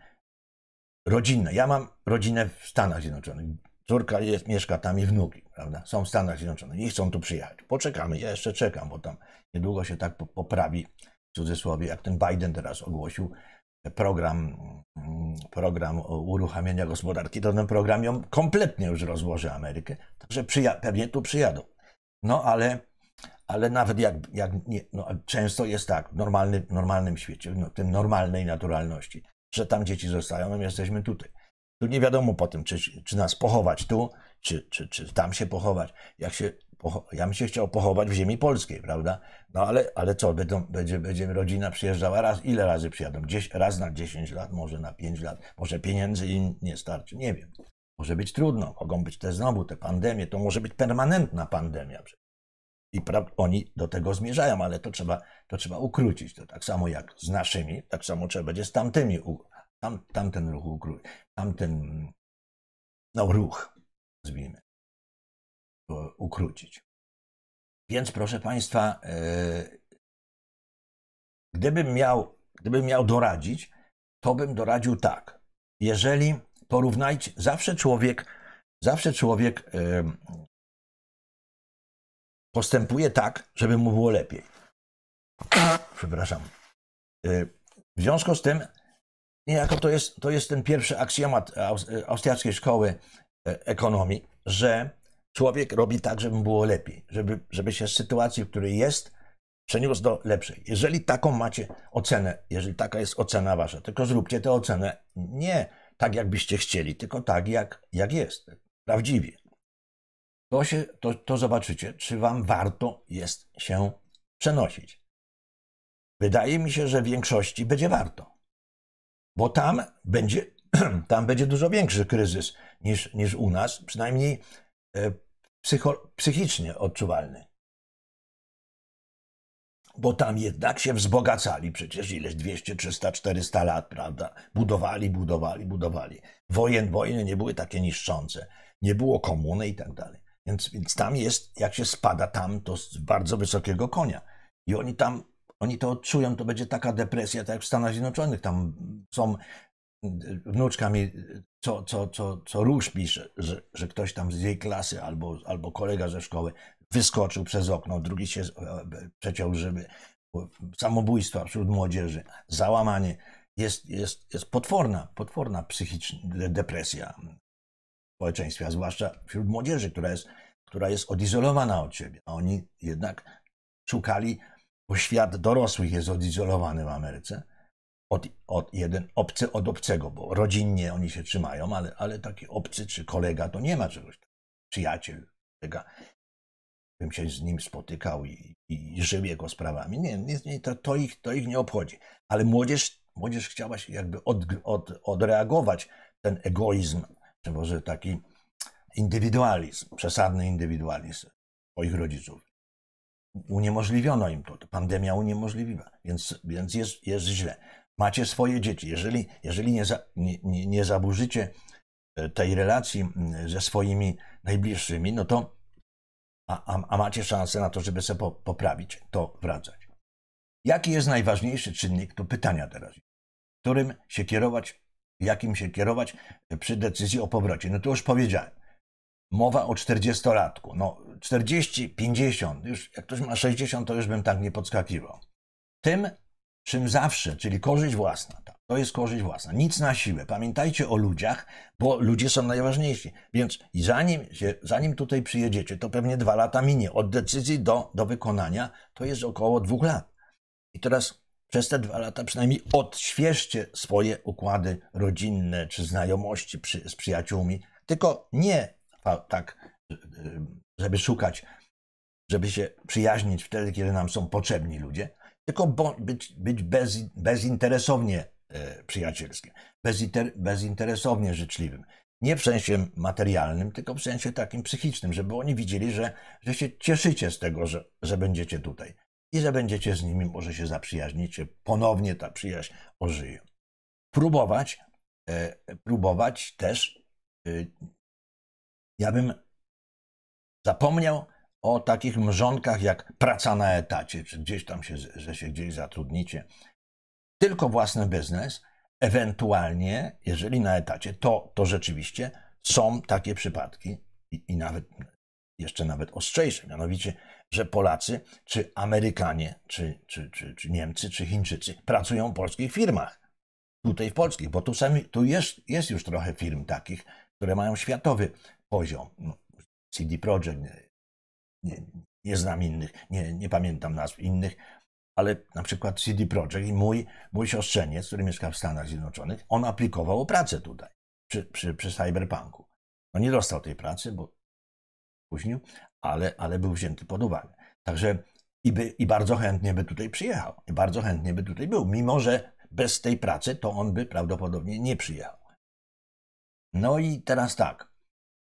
[SPEAKER 1] Rodzinna. Ja mam rodzinę w Stanach Zjednoczonych. Córka jest, mieszka tam i wnuki, prawda? Są w Stanach Zjednoczonych i chcą tu przyjechać. Poczekamy, ja jeszcze czekam, bo tam niedługo się tak poprawi, w cudzysłowie, jak ten Biden teraz ogłosił, program, program uruchamiania gospodarki, to ten program ją kompletnie już rozłoży Amerykę. Także przyja- pewnie tu przyjadą. No ale, ale nawet jak, jak nie, no, często jest tak w normalny, normalnym świecie, w no, tym normalnej naturalności, że tam dzieci zostają, no, my jesteśmy tutaj. Tu nie wiadomo po tym, czy, czy nas pochować tu, czy, czy, czy tam się pochować. Jak się ja bym się chciał pochować w ziemi polskiej, prawda? No ale, ale co, będą, będzie, będzie rodzina przyjeżdżała raz, ile razy przyjadą? Dzies, raz na 10 lat, może na 5 lat, może pieniędzy im nie starczy, nie wiem. Może być trudno, mogą być te znowu te pandemie, to może być permanentna pandemia. I pra, oni do tego zmierzają, ale to trzeba, to trzeba ukrócić. To tak samo jak
[SPEAKER 2] z naszymi, tak samo trzeba będzie z tamtymi, tam, tamten ruch ukrócić, tamten no, ruch, zwijmy. E, ukrócić. Więc proszę Państwa, e, gdybym
[SPEAKER 1] miał, gdybym miał doradzić, to bym doradził tak. Jeżeli porównajcie,
[SPEAKER 2] zawsze człowiek, zawsze człowiek e, postępuje tak, żeby mu było lepiej. Przepraszam.
[SPEAKER 1] W związku z tym, niejako to jest, to jest ten pierwszy aksjomat austriackiej szkoły ekonomii, że człowiek robi tak, żeby było lepiej, żeby, żeby się z sytuacji, w której jest, przeniósł do lepszej. Jeżeli taką macie ocenę, jeżeli taka jest ocena wasza, tylko zróbcie tę ocenę nie tak, jakbyście chcieli, tylko tak, jak, jak jest, prawdziwie. To, się, to, to zobaczycie, czy wam warto jest się przenosić. Wydaje mi się, że w większości będzie warto, bo tam będzie, (clears throat) tam będzie dużo większy kryzys niż, niż u nas, przynajmniej e, psychicznie odczuwalny. Bo tam jednak się wzbogacali przecież ileś 200, 300, 400 lat, prawda? Budowali, budowali, budowali. Wojen, wojny nie były takie niszczące. Nie było komuny i tak dalej. Więc, więc tam jest, jak się spada tam, to z bardzo wysokiego konia. I oni tam, oni to odczują, to będzie taka depresja, tak jak w Stanach Zjednoczonych. Tam są wnuczka mi co, co, co, co róż pisze, że, że ktoś tam z jej klasy albo, albo kolega ze szkoły wyskoczył przez okno, drugi się e, e, przeciął żeby Samobójstwa wśród młodzieży, załamanie. Jest, jest, jest potworna, potworna psychiczna depresja w społeczeństwie, a zwłaszcza wśród młodzieży, która jest, która jest odizolowana od siebie. A oni jednak szukali, bo świat dorosłych jest odizolowany w Ameryce od, od jeden obcy od obcego, bo rodzinnie oni się trzymają, ale, ale taki obcy czy kolega to nie ma czegoś takiego. Przyjaciel, kolega, bym się z nim spotykał i, i, żył jego sprawami. Nie, nie to, to, ich, to ich nie obchodzi. Ale młodzież, młodzież chciała się jakby od, od, odreagować ten egoizm, czy może taki indywidualizm, przesadny indywidualizm swoich rodziców. Uniemożliwiono im to. Pandemia uniemożliwiła, więc, więc jest, jest źle macie swoje dzieci. Jeżeli, jeżeli nie, za, nie, nie, zaburzycie e, tej relacji ze swoimi najbliższymi, no to a, a, a macie szansę na to, żeby sobie po, poprawić, to wracać. Jaki jest najważniejszy czynnik? To pytania teraz. Którym się kierować, jakim się kierować e, przy decyzji o powrocie? No to już powiedziałem. Mowa o 40-latku. No 40, 50, już jak ktoś ma 60, to już bym tak nie podskakiwał. Tym czym zawsze, czyli korzyść własna. Tak, to jest korzyść własna. Nic na siłę. Pamiętajcie o ludziach, bo ludzie są najważniejsi. Więc zanim, się, zanim tutaj przyjedziecie, to pewnie dwa lata minie. Od decyzji do, do wykonania to jest około dwóch lat. I teraz przez te dwa lata przynajmniej odświeżcie swoje układy rodzinne czy znajomości przy, z przyjaciółmi. Tylko nie tak, y, y, żeby szukać, żeby się przyjaźnić wtedy, kiedy nam są potrzebni ludzie, tylko być, być bez, bezinteresownie e, przyjacielskim, bezinteresownie życzliwym. Nie w sensie materialnym, tylko w sensie takim psychicznym, żeby oni widzieli, że, że się cieszycie z tego, że, że będziecie tutaj i że będziecie z nimi, może się zaprzyjaźnicie, ponownie
[SPEAKER 2] ta przyjaźń ożyje. Próbować, e, próbować też, e, ja bym zapomniał o takich
[SPEAKER 1] mrzonkach jak praca na etacie, czy gdzieś tam się, że się gdzieś zatrudnicie. Tylko własny biznes, ewentualnie, jeżeli na etacie, to, to rzeczywiście są takie przypadki i, i nawet jeszcze nawet ostrzejsze, mianowicie, że Polacy, czy Amerykanie, czy, czy, czy, czy Niemcy, czy Chińczycy pracują w polskich firmach. Tutaj w polskich, bo tu, sami, tu jest, jest już trochę firm takich, które mają światowy poziom. No, CD Projekt nie, nie znam innych, nie, nie pamiętam nazw innych, ale na przykład CD Projekt i mój, mój siostrzeniec, który mieszka w Stanach Zjednoczonych, on aplikował o pracę tutaj, przy, przy, przy Cyberpunku. No nie dostał tej pracy, bo później, ale, ale był wzięty pod uwagę. Także i, by, i bardzo chętnie by tutaj przyjechał, i bardzo chętnie by tutaj był, mimo że bez tej pracy to on by prawdopodobnie nie przyjechał. No i teraz tak,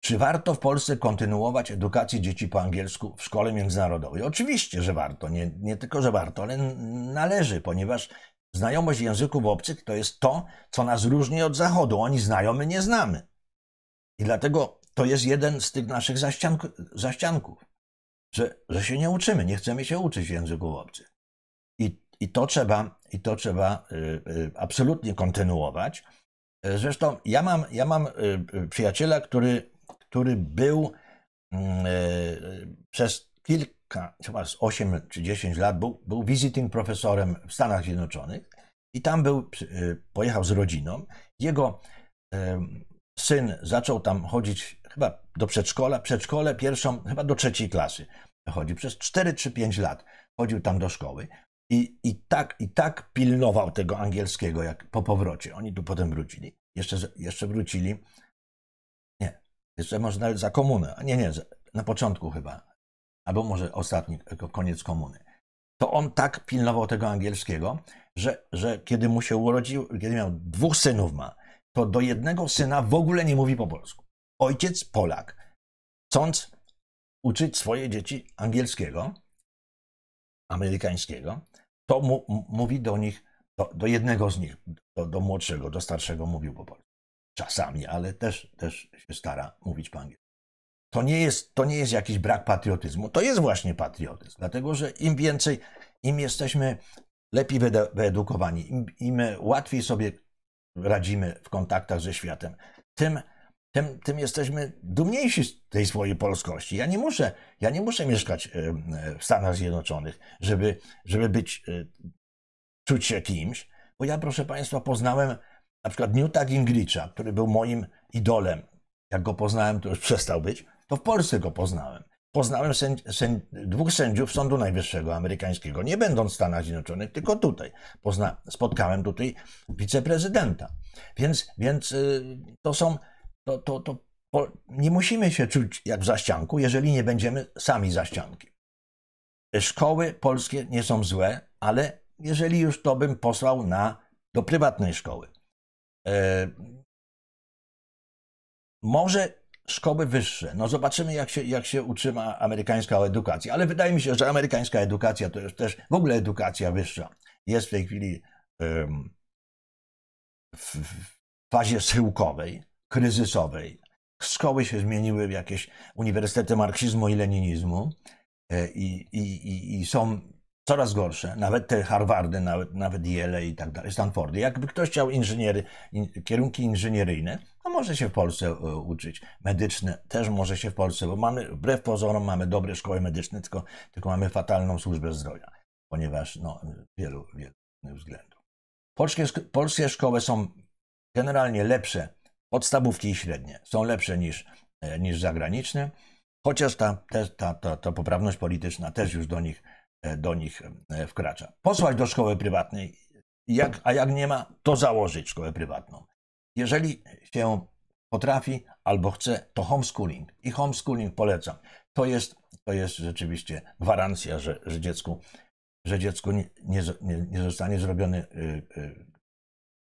[SPEAKER 1] czy warto w Polsce kontynuować edukację dzieci po angielsku w szkole międzynarodowej? Oczywiście, że warto. Nie, nie tylko, że warto, ale należy, ponieważ znajomość języków obcych to jest to, co nas różni od Zachodu. Oni znają, my nie znamy. I dlatego to jest jeden z tych naszych zaściank zaścianków, że, że się nie uczymy, nie chcemy się uczyć języków obcych. I, i to trzeba, i to trzeba y, y, absolutnie kontynuować. E, zresztą ja mam, ja mam y, y przyjaciela, który który był mm, e, przez kilka, chyba z 8 czy 10 lat, był, był visiting profesorem w Stanach Zjednoczonych i tam był, e, pojechał z rodziną. Jego e, syn zaczął tam chodzić chyba do przedszkola, przedszkole pierwszą, chyba do trzeciej klasy. chodzi, przez 4 czy 5 lat, chodził tam do szkoły. I, i, tak, I tak pilnował tego angielskiego, jak po powrocie. Oni tu potem wrócili. Jeszcze, jeszcze wrócili jeszcze można nawet za komunę. Nie, nie, na początku chyba. Albo może ostatni, koniec komuny. To on tak pilnował tego angielskiego, że, że kiedy mu się urodził, kiedy miał dwóch synów ma, to do jednego syna w ogóle nie mówi po
[SPEAKER 2] polsku. Ojciec Polak, chcąc uczyć swoje dzieci angielskiego, amerykańskiego, to mu, mówi do nich, do,
[SPEAKER 1] do jednego z nich, do, do młodszego, do starszego mówił po polsku czasami, ale też, też się stara mówić po angielsku. To nie, jest, to nie jest jakiś brak patriotyzmu, to jest właśnie patriotyzm, dlatego że im więcej, im jesteśmy lepiej wyedukowani, im, im łatwiej sobie radzimy w kontaktach ze światem, tym, tym, tym jesteśmy dumniejsi z tej swojej polskości. Ja nie muszę, ja nie muszę mieszkać w Stanach Zjednoczonych, żeby, żeby być, e, czuć się kimś, bo ja, proszę Państwa, poznałem na przykład Newta Gingricha, który był moim idolem, jak go poznałem, to już przestał być, to w Polsce go poznałem. Poznałem sędzi, sędzi, dwóch sędziów Sądu Najwyższego Amerykańskiego, nie będąc w Stanach Zjednoczonych, tylko tutaj. Pozna, spotkałem tutaj wiceprezydenta. Więc, więc y, to są, to, to, to po, nie musimy się czuć jak w zaścianku, jeżeli nie będziemy sami zaścianki.
[SPEAKER 2] Szkoły polskie nie są złe, ale jeżeli już to bym posłał na, do prywatnej szkoły
[SPEAKER 1] może szkoły wyższe. No zobaczymy, jak się, jak się utrzyma amerykańska edukacja. Ale wydaje mi się, że amerykańska edukacja to jest też w ogóle edukacja wyższa jest w tej chwili w fazie schyłkowej, kryzysowej. Szkoły się zmieniły w jakieś uniwersytety marksizmu i leninizmu e, i, i, i, i są coraz gorsze. Nawet te Harvardy, nawet, nawet Yale i tak dalej, Stanfordy. Jakby ktoś chciał inżyniery, in, kierunki inżynieryjne, to może się w Polsce e, uczyć. Medyczne też może się w Polsce, bo mamy, wbrew pozorom, mamy dobre szkoły medyczne, tylko, tylko mamy fatalną służbę zdrowia, ponieważ no, wielu, wielu względów. Polskie, polskie szkoły są generalnie lepsze, podstawówki i średnie są lepsze niż, e, niż zagraniczne, chociaż ta, ta, ta, ta poprawność polityczna też już do nich E, do nich e, wkracza. Posłać do szkoły prywatnej, jak, a jak nie ma, to założyć szkołę prywatną. Jeżeli się potrafi albo chce, to homeschooling. I homeschooling polecam. To jest, to jest rzeczywiście gwarancja, że, że dziecku, że dziecku nie, nie, nie zostanie zrobiony, yy, yy,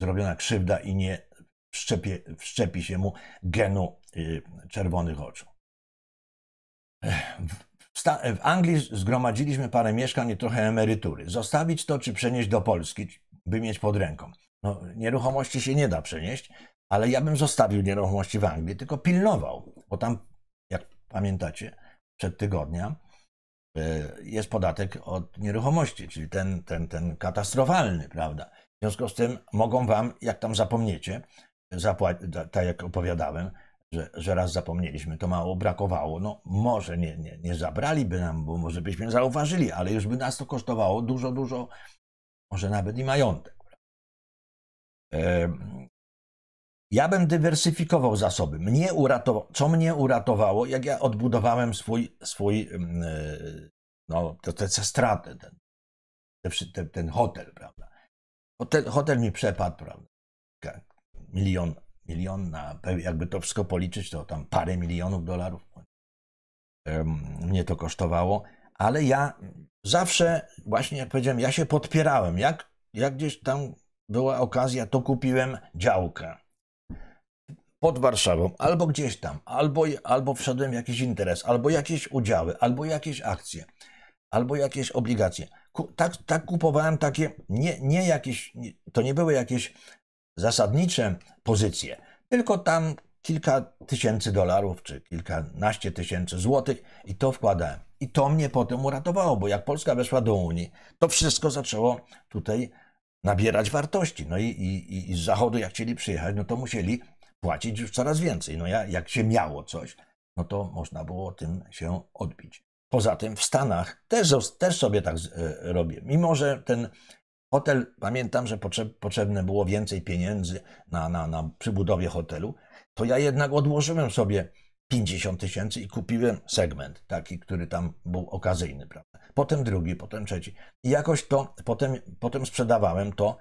[SPEAKER 1] zrobiona krzywda i nie wszczepie, wszczepi się mu genu yy, czerwonych oczu w Anglii zgromadziliśmy parę mieszkań i trochę emerytury. Zostawić to czy przenieść do Polski, by mieć pod ręką? No, nieruchomości się nie da przenieść, ale ja bym zostawił nieruchomości w Anglii, tylko pilnował, bo tam, jak pamiętacie, przed tygodnia e, jest podatek od nieruchomości, czyli ten, ten, ten katastrofalny, prawda? W związku z tym mogą wam, jak tam zapomniecie, zapłacić, tak jak opowiadałem, że, że raz zapomnieliśmy, to mało brakowało. No może nie, nie, nie zabraliby nam, bo może byśmy zauważyli, ale już by nas to kosztowało dużo, dużo, może nawet i majątek. Ja bym dywersyfikował zasoby. Mnie co mnie uratowało, jak ja odbudowałem swój, swój e, no, te, te straty, ten, ten, ten hotel, prawda. Hotel, hotel mi przepadł, prawda. Tak, milion milion na, jakby to wszystko policzyć, to tam parę milionów dolarów mnie to kosztowało, ale ja zawsze, właśnie jak powiedziałem, ja się podpierałem. Jak, jak gdzieś tam była okazja, to kupiłem działkę pod Warszawą, albo gdzieś tam, albo, albo wszedłem w jakiś interes, albo jakieś udziały, albo jakieś akcje, albo jakieś obligacje. Ku, tak, tak kupowałem takie, nie, nie jakieś, nie, to nie były jakieś zasadnicze pozycje, tylko tam kilka tysięcy dolarów czy kilkanaście tysięcy złotych i to wkładałem. I to mnie potem uratowało, bo jak Polska weszła do Unii, to wszystko zaczęło tutaj nabierać wartości. No i, i, i z Zachodu, jak chcieli przyjechać, no to musieli płacić już coraz więcej. No ja, jak się miało coś, no to można było tym się odbić. Poza tym w Stanach też, też sobie tak e, robię. Mimo, że ten Hotel, pamiętam, że potrzebne było więcej pieniędzy na, na, na przybudowie hotelu, to ja jednak odłożyłem sobie 50 tysięcy i kupiłem segment taki, który tam był okazyjny, prawda? Potem drugi, potem trzeci. I jakoś to, potem, potem sprzedawałem to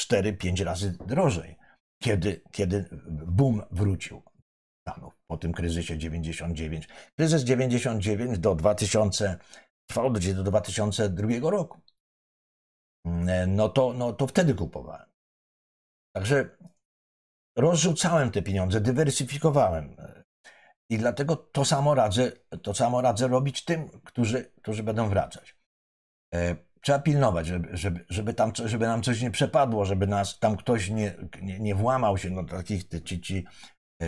[SPEAKER 1] 4-5 razy drożej, kiedy, kiedy boom wrócił po tym kryzysie 99. Kryzys 99 do 2000 trwał do 2002 roku. E, no to, no to wtedy kupowałem. Także rozrzucałem te pieniądze, dywersyfikowałem. E, I dlatego to samo radzę, to samo radzę robić tym, którzy, którzy będą wracać. E, trzeba pilnować, żeby, żeby, żeby, tam, żeby nam coś nie przepadło, żeby nas tam ktoś nie, nie, nie włamał się, no takich ci, ci,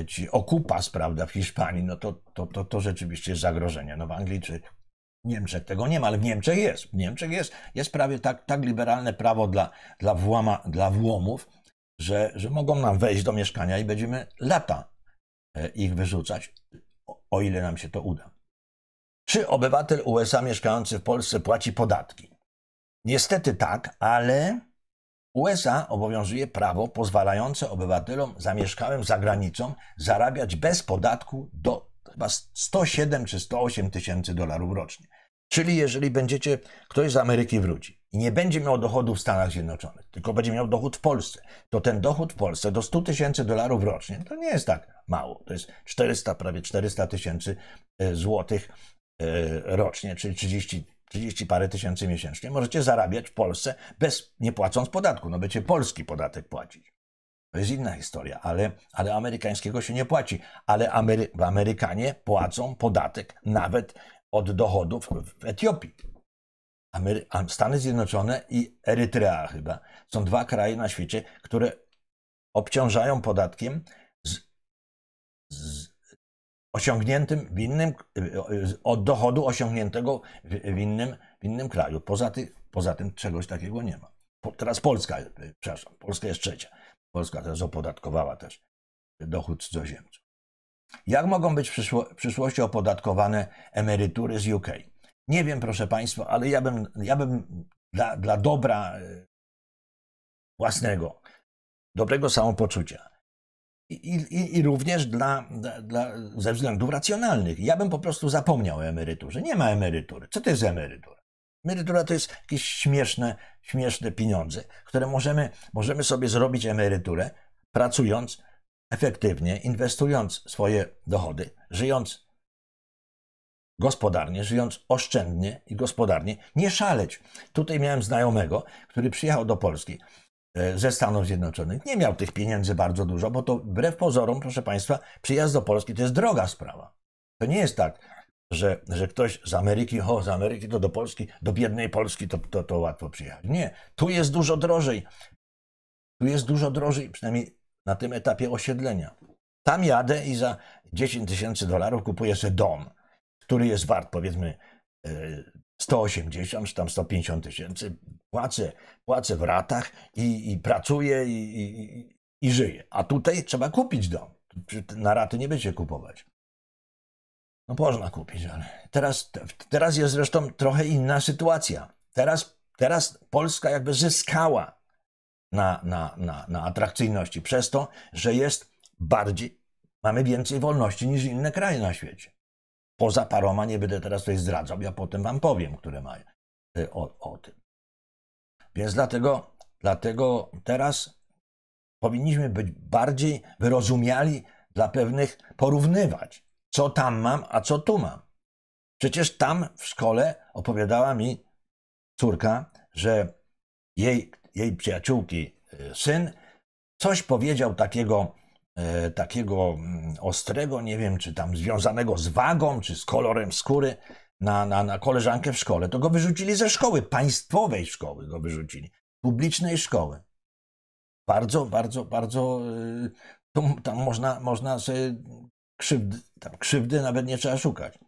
[SPEAKER 1] ci okupas, prawda, w Hiszpanii, no to, to, to, to rzeczywiście jest zagrożenie. No w Anglii czy Niemczech tego nie ma, ale w Niemczech jest. W Niemczech jest, jest prawie tak, tak liberalne prawo dla, dla, włama, dla włomów, że, że mogą nam wejść do mieszkania i będziemy lata e, ich wyrzucać, o ile nam się to uda. Czy obywatel USA mieszkający w Polsce płaci podatki? Niestety tak, ale USA obowiązuje prawo pozwalające obywatelom zamieszkałym za granicą zarabiać bez podatku do chyba 107 czy 108 tysięcy dolarów rocznie. Czyli jeżeli będziecie, ktoś z Ameryki wróci i nie będzie miał dochodu w Stanach Zjednoczonych, tylko będzie miał dochód w Polsce, to ten dochód w Polsce do 100 tysięcy dolarów rocznie to nie jest tak mało. To jest 400, prawie 400 tysięcy e, złotych e, rocznie, czyli 30, 30 parę tysięcy miesięcznie. Możecie zarabiać w Polsce bez, nie płacąc podatku, no będziecie polski podatek płacić. To jest inna historia, ale, ale amerykańskiego się nie płaci. Ale Amery Amerykanie płacą podatek nawet od dochodów w Etiopii. Amery Stany Zjednoczone i Erytrea chyba są dwa kraje na świecie, które obciążają podatkiem z, z osiągniętym w innym, od dochodu osiągniętego w innym, w innym kraju. Poza, ty, poza tym czegoś takiego nie ma. Po, teraz Polska, przepraszam, Polska jest trzecia. Polska też opodatkowała też dochód cudzoziemców. Jak mogą być w, przyszło, przyszłości opodatkowane emerytury z UK? Nie wiem, proszę Państwa, ale ja bym, ja bym dla, dla dobra e, własnego, dobrego samopoczucia i, i, i również dla, dla, ze względów racjonalnych, ja bym po prostu zapomniał o emeryturze. Nie ma emerytury. Co to jest emerytura? Emerytura to jest jakieś śmieszne, śmieszne pieniądze, które możemy, możemy sobie zrobić emeryturę, pracując efektywnie, inwestując swoje dochody, żyjąc gospodarnie, żyjąc oszczędnie i gospodarnie, nie szaleć. Tutaj miałem znajomego, który przyjechał do Polski e, ze Stanów Zjednoczonych. Nie miał tych pieniędzy bardzo dużo, bo to wbrew pozorom, proszę Państwa, przyjazd do Polski to jest droga sprawa. To nie jest tak, że, że ktoś z Ameryki, ho z Ameryki to do Polski, do biednej Polski to, to, to łatwo przyjechać. Nie, tu jest dużo drożej. Tu jest dużo drożej, przynajmniej na tym etapie osiedlenia. Tam jadę i za 10 tysięcy dolarów kupuję sobie dom, który jest wart powiedzmy 180 e, czy tam 150 tysięcy. Płacę, płacę w ratach i, i pracuję i, i, i żyję. A tutaj trzeba kupić dom. Na raty nie będzie kupować. No można kupić, ale teraz, teraz jest zresztą trochę inna sytuacja. Teraz, teraz Polska jakby zyskała na, na, na, na atrakcyjności przez to, że jest bardziej, mamy więcej wolności niż inne kraje na świecie. Poza paroma, nie będę teraz tutaj zdradzał, ja potem wam powiem, które mają y, o, o tym. Więc dlatego, dlatego teraz powinniśmy być bardziej wyrozumiali dla pewnych, porównywać co tam mam, a co tu mam. Przecież tam w szkole opowiadała mi córka, że jej, jej przyjaciółki y, syn coś powiedział takiego, y, takiego mm, ostrego, nie wiem, czy tam związanego z wagą, czy z kolorem skóry na, na, na koleżankę w szkole. To go wyrzucili ze szkoły, państwowej szkoły go wyrzucili, publicznej szkoły. Bardzo, bardzo, bardzo. Y, tam można, można sobie Krzywdy, tam, krzywdy nawet nie trzeba szukać.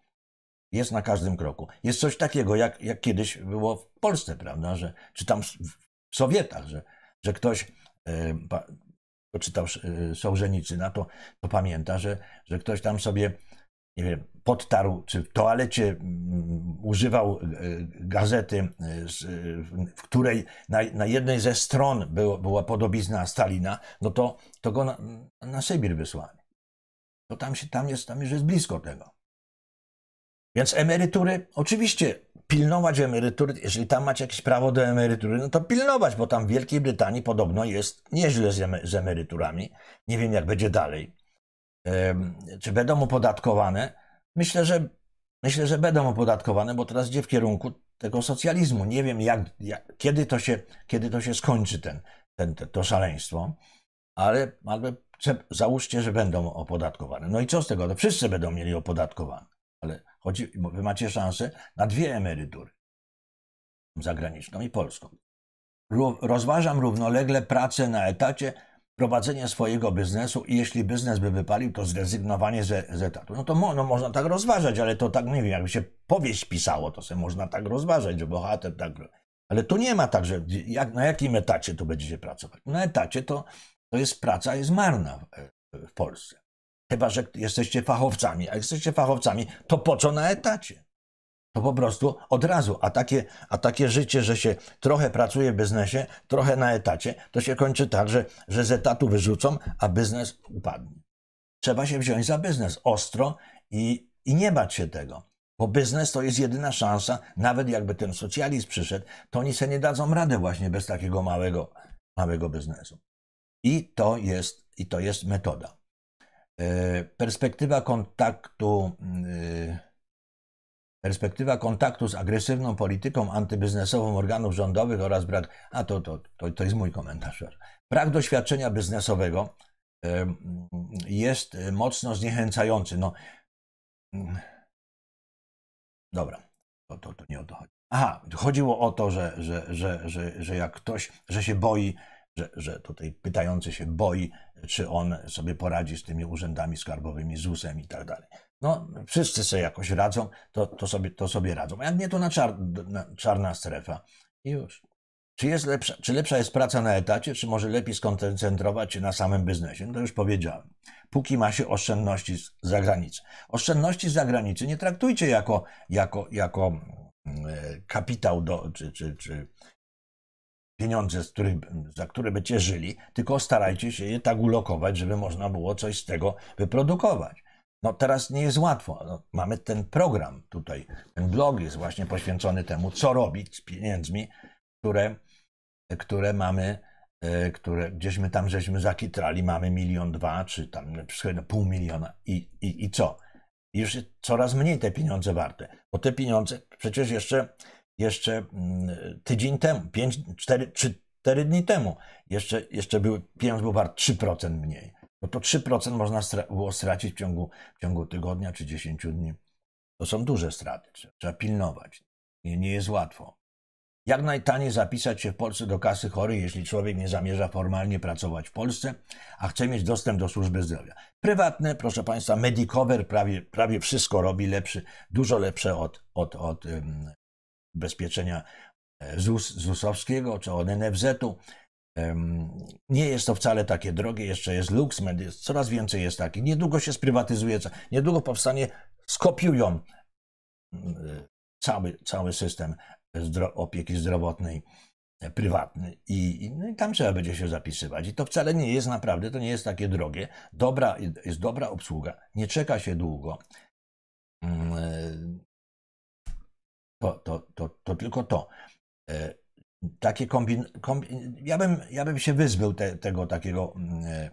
[SPEAKER 1] Jest na każdym kroku. Jest coś takiego, jak, jak kiedyś było w Polsce, prawda, że, czy tam w Sowietach, że, że ktoś, yy, czytał to y, czytał to, to pamięta, że, że ktoś tam sobie nie wiem, podtarł, czy w toalecie mm, używał y, gazety, y, w której na, na jednej ze stron było, była podobizna Stalina, no to, to go na, na Sybir wysłali to tam, się, tam, jest, tam już jest blisko tego. Więc emerytury, oczywiście pilnować emerytury, jeżeli tam macie jakieś prawo do emerytury, no to pilnować, bo tam w Wielkiej Brytanii podobno jest nieźle z emeryturami. Nie wiem, jak będzie dalej. Czy będą opodatkowane? Myślę, że myślę, że będą opodatkowane, bo teraz idzie w kierunku tego socjalizmu. Nie wiem, jak, jak kiedy, to się, kiedy to się skończy ten, ten, to szaleństwo, ale, ale że załóżcie, że będą opodatkowane. No i co z tego? No wszyscy będą mieli opodatkowane. Ale chodzi, wy macie szansę na dwie emerytury. Zagraniczną i polską. Rozważam równolegle pracę na etacie, prowadzenie swojego biznesu i jeśli biznes by wypalił, to zrezygnowanie ze, z etatu. No to mo, no można tak rozważać, ale to tak, nie wiem, jakby się powieść pisało, to sobie można tak rozważać, że bohater tak... Ale tu nie ma tak, że jak, na jakim etacie tu będziecie pracować? Na etacie to to jest praca, jest marna w Polsce. Chyba, że jesteście fachowcami, a jesteście fachowcami, to po co na etacie? To po prostu od razu. A takie, a takie życie, że się trochę pracuje w biznesie, trochę na etacie, to się kończy tak, że, że z etatu wyrzucą, a biznes upadnie. Trzeba się wziąć za biznes ostro i, i nie bać się tego. Bo biznes to jest jedyna szansa, nawet jakby ten socjalizm przyszedł, to oni sobie nie dadzą rady właśnie bez takiego małego, małego biznesu. I to jest, i to jest metoda. E, perspektywa kontaktu, e, perspektywa kontaktu z agresywną polityką antybiznesową organów rządowych oraz brak. A to, to, to, to jest mój komentarz. Brak doświadczenia biznesowego e, jest mocno zniechęcający. No, dobra, to, to, to nie o to chodzi. Aha, chodziło o to, że, że, że, że, że jak ktoś, że się boi że, że tutaj pytający się boi, czy on sobie poradzi z tymi urzędami skarbowymi, ZUS-em i tak dalej. No, wszyscy sobie jakoś radzą, to, to, sobie, to sobie radzą. A jak nie, to na, czar, na czarna strefa. I już. Czy, jest lepsza, czy lepsza jest praca na etacie, czy może lepiej skoncentrować się na samym biznesie? No to już powiedziałem. Póki ma się oszczędności z zagranicy. Oszczędności z zagranicy nie traktujcie jako, jako, jako mm, e, kapitał do, czy, czy, czy pieniądze, z za które będziecie żyli, tylko starajcie się je tak ulokować, żeby można było coś z tego wyprodukować. No teraz nie jest łatwo. No, mamy ten program tutaj, ten blog jest właśnie poświęcony temu, co robić z pieniędzmi, które, które mamy, e, które gdzieś my tam żeśmy zakitrali, mamy milion dwa, czy tam pół miliona i, i, i co? Już coraz mniej te pieniądze warte, bo te pieniądze przecież jeszcze jeszcze mm, tydzień temu, 5, 4, 3, 4 dni temu, jeszcze, jeszcze był, pieniądz był wart 3% mniej. No to 3% można było stracić w ciągu, w ciągu tygodnia czy 10 dni. To są duże straty, trzeba pilnować. Nie, nie jest łatwo. Jak najtaniej zapisać się w Polsce do kasy chory, jeśli człowiek nie zamierza formalnie pracować w Polsce, a chce mieć dostęp do służby zdrowia. Prywatne, proszę Państwa, Medicover prawie, prawie wszystko robi lepszy, dużo lepsze od, od, od ubezpieczenia e, ZUS, ZUS-owskiego czy od NFZ-u. Nie jest to wcale takie drogie, jeszcze jest LuxMed, jest, coraz więcej jest takich. Niedługo się sprywatyzuje, niedługo powstanie, skopiują cały, cały system zdro- opieki zdrowotnej e, prywatny I, i, no i, tam trzeba będzie się zapisywać. I to wcale nie jest naprawdę, to nie jest takie drogie. Dobra, jest dobra obsługa, nie czeka się długo.
[SPEAKER 2] Mm, e, to, to, to,
[SPEAKER 1] to tylko to. E, takie kombin... kombin ja, bym, ja bym się wyzbył te, tego takiego mm, e,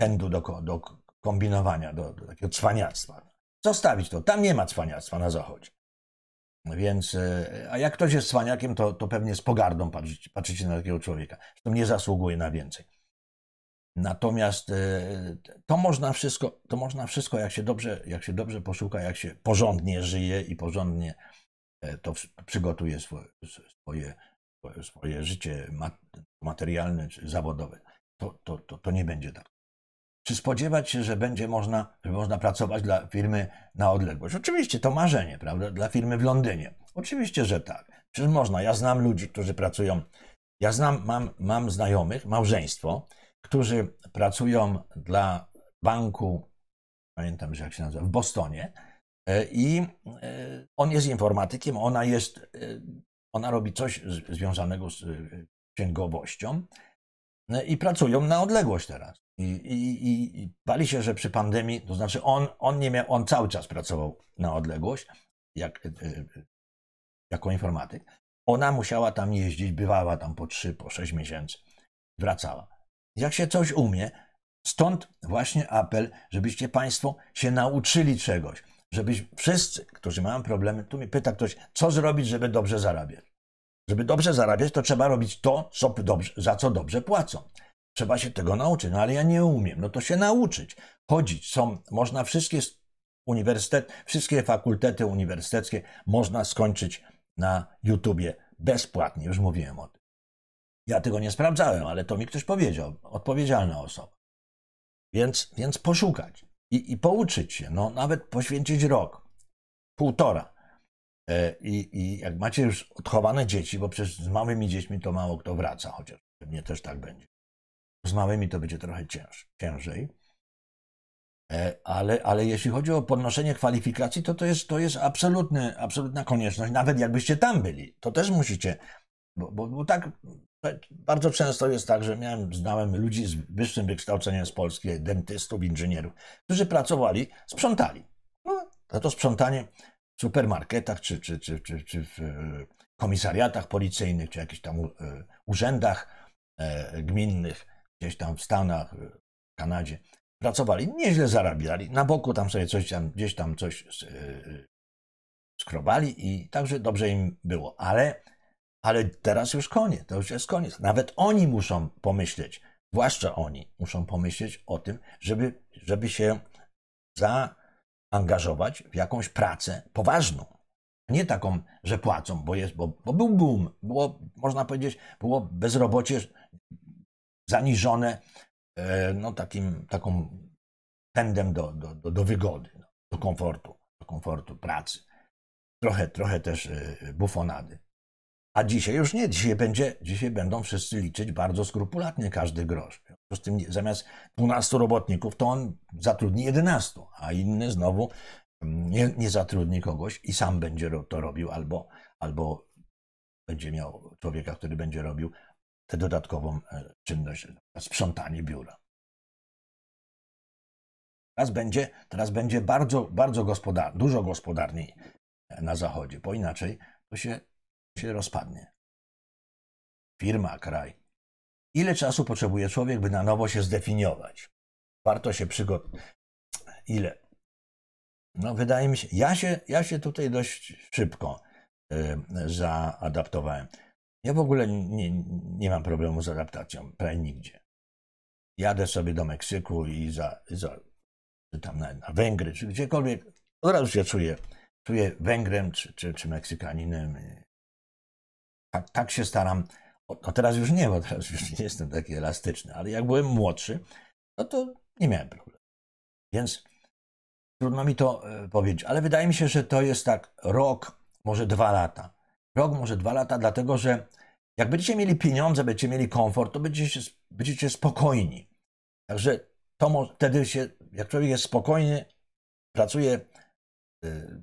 [SPEAKER 1] pędu do, do kombinowania, do, do takiego cwaniactwa. Zostawić to. Tam nie ma cwaniactwa na zachodzie. Więc, e, a jak ktoś jest cwaniakiem, to, to pewnie z pogardą patrzycie, patrzycie na takiego człowieka. to nie zasługuje na więcej. Natomiast e, to można wszystko, to można wszystko jak, się dobrze, jak się dobrze poszuka, jak się porządnie żyje i porządnie e, to przygotuje swoje, swoje, swoje życie materialne czy zawodowe. To, to, to, to nie będzie tak. Czy spodziewać się, że będzie można, że można pracować dla firmy na odległość? Oczywiście to marzenie, prawda? Dla firmy w Londynie. Oczywiście, że tak. Przecież można. Ja znam ludzi, którzy pracują. Ja znam, mam, mam znajomych, małżeństwo, którzy pracują dla banku, pamiętam, że jak się nazywa, w Bostonie. E, I e, on jest informatykiem, ona jest, e, ona robi coś związanego z księgowością no i pracują na odległość teraz. I, i, i, bali się, że przy pandemii, to znaczy on, on nie miał, on cały czas pracował na odległość, jak, jako informatyk. Ona musiała tam jeździć, bywała tam po 3, po 6 miesięcy, wracała. Jak się coś umie, stąd właśnie apel, żebyście Państwo się nauczyli czegoś, żebyś wszyscy, którzy mają problemy, tu mnie pyta ktoś, co zrobić, żeby dobrze zarabiać. Żeby dobrze zarabiać, to trzeba robić to, co dobrze, za co dobrze płacą. Trzeba się tego nauczyć, no ale ja nie umiem. No to się nauczyć. Chodzić są, można wszystkie uniwersytety, wszystkie fakultety uniwersyteckie można skończyć na YouTubie bezpłatnie, już mówiłem o tym. Ja tego nie sprawdzałem, ale to mi ktoś powiedział, odpowiedzialna osoba. Więc, więc poszukać i, i pouczyć się, no nawet poświęcić rok, półtora. E, I, I jak macie już odchowane dzieci, bo przecież z małymi dziećmi to mało kto wraca, chociaż pewnie też tak będzie. Z małymi to będzie trochę cięż, ciężej. E, ale, ale jeśli chodzi o podnoszenie kwalifikacji, to to jest, to jest absolutny, absolutna konieczność. Nawet jakbyście tam byli, to też musicie, bo, bo, bo tak bardzo często jest tak, że miałem, znałem ludzi z wyższym wykształceniem z Polski, dentystów, inżynierów, którzy pracowali, sprzątali. No, to to sprzątanie w supermarketach, czy, czy, czy, czy, czy w e, komisariatach policyjnych, czy jakichś tam e, urzędach e, gminnych, gdzieś tam w Stanach, w Kanadzie, pracowali, nieźle zarabiali, na boku tam sobie coś tam, gdzieś tam coś skrobali i także dobrze im było, ale ale teraz już koniec, to już jest koniec. Nawet oni muszą pomyśleć, zwłaszcza oni muszą pomyśleć o tym, żeby, żeby się zaangażować w jakąś pracę poważną. Nie taką, że płacą, bo, jest, bo, bo był boom, było, można powiedzieć, było bezrobocie zaniżone e, no, takim, taką pędem do, do, do, do wygody, no, do komfortu, do komfortu pracy. Trochę, trochę też e, bufonady. A dzisiaj już nie. Dzisiaj, będzie, dzisiaj będą wszyscy liczyć bardzo skrupulatnie każdy grosz. Z tym zamiast 12 robotników, to on zatrudni 11, a inny znowu mm, nie, nie zatrudni kogoś i sam będzie to robił, albo,
[SPEAKER 2] albo będzie miał człowieka, który będzie robił tę dodatkową e, czynność, sprzątanie biura. Teraz będzie,
[SPEAKER 1] teraz będzie bardzo, bardzo gospodar dużo gospodarniej e, na Zachodzie, bo inaczej
[SPEAKER 2] to się się rozpadnie. Firma, kraj. Ile czasu potrzebuje człowiek, by na nowo się zdefiniować? Warto się przygotować.
[SPEAKER 1] Ile? No, wydaje mi się, ja się, ja się tutaj dość szybko y, zaadaptowałem. Ja w ogóle nie, nie mam problemu z adaptacją, prawie nigdzie. Jadę sobie do Meksyku i za, za czy tam na, na Węgry, czy gdziekolwiek, od razu się czuję, czuję Węgrem czy, czy, czy Meksykaninem. Y, tak, tak się staram. No teraz już nie, bo teraz już nie jestem taki elastyczny, ale jak byłem młodszy, no to nie miałem problemu. Więc trudno mi to e, powiedzieć, ale wydaje mi się, że to jest tak rok, może dwa lata. Rok, może dwa lata, dlatego że jak będziecie mieli pieniądze, będziecie mieli komfort, to będziecie, będziecie spokojni. Także to wtedy się, jak człowiek jest spokojny, pracuje e,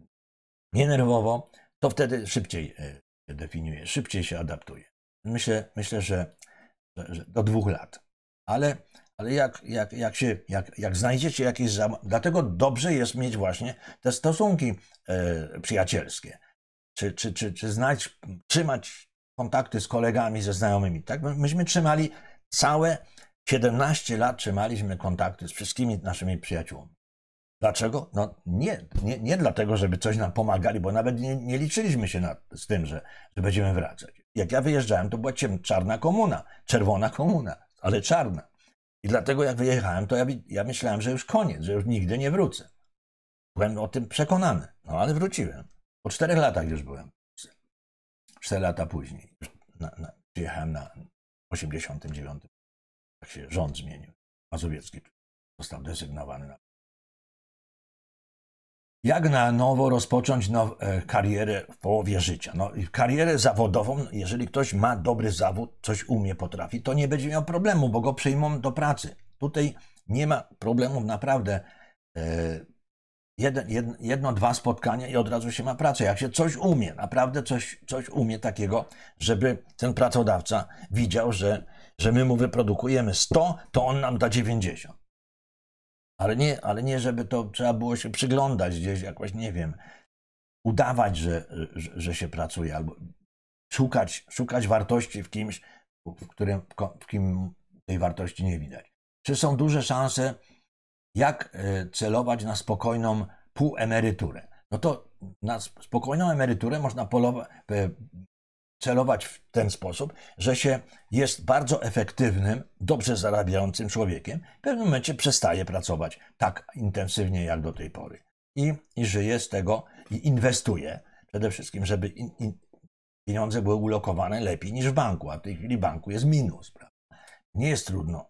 [SPEAKER 1] nienerwowo, to wtedy szybciej e, definiuje, szybciej się adaptuje. Myślę, myślę że, że do dwóch lat. Ale, ale jak, jak, jak, się, jak, jak znajdziecie jakieś. Dlatego dobrze jest mieć właśnie te stosunki e, przyjacielskie. Czy, czy, czy, czy znać, trzymać kontakty z kolegami, ze znajomymi. Tak? Myśmy trzymali całe 17 lat, trzymaliśmy kontakty z wszystkimi naszymi przyjaciółmi. Dlaczego? No nie, nie, nie dlatego, żeby coś nam pomagali, bo nawet nie, nie liczyliśmy się z tym, że, że będziemy wracać. Jak ja wyjeżdżałem, to była ciem, czarna komuna, czerwona komuna, ale czarna. I dlatego jak wyjechałem, to ja, ja myślałem, że już koniec, że już nigdy nie wrócę. Byłem o tym przekonany, no ale wróciłem. Po czterech latach już byłem.
[SPEAKER 2] Cztery lata później. Na, na, przyjechałem na 89. Tak się rząd zmienił. Mazowiecki został desygnowany na jak na nowo rozpocząć now, e, karierę w połowie życia.
[SPEAKER 1] No, karierę zawodową, jeżeli ktoś ma dobry zawód, coś umie, potrafi, to nie będzie miał problemu, bo go przyjmą do pracy. Tutaj nie ma problemów naprawdę. E, jedno, jedno, dwa spotkania i od razu się ma pracę. Jak się coś umie, naprawdę coś, coś umie takiego, żeby ten pracodawca widział, że, że my mu wyprodukujemy 100, to on nam da 90. Ale nie, ale nie, żeby to trzeba było się przyglądać gdzieś, jakoś, nie wiem, udawać, że, że, że się pracuje, albo szukać, szukać wartości w kimś, w którym w kim tej wartości nie widać. Czy są duże szanse, jak e, celować na spokojną półemeryturę? No to na spokojną emeryturę można polować, e, celować w ten sposób, że się jest bardzo efektywnym, dobrze zarabiającym człowiekiem, w pewnym momencie przestaje pracować tak intensywnie jak do tej pory. I, i żyje z tego i inwestuje przede wszystkim, żeby in, in, pieniądze były ulokowane lepiej niż w banku, a w tej chwili banku jest minus. Prawda? Nie jest trudno,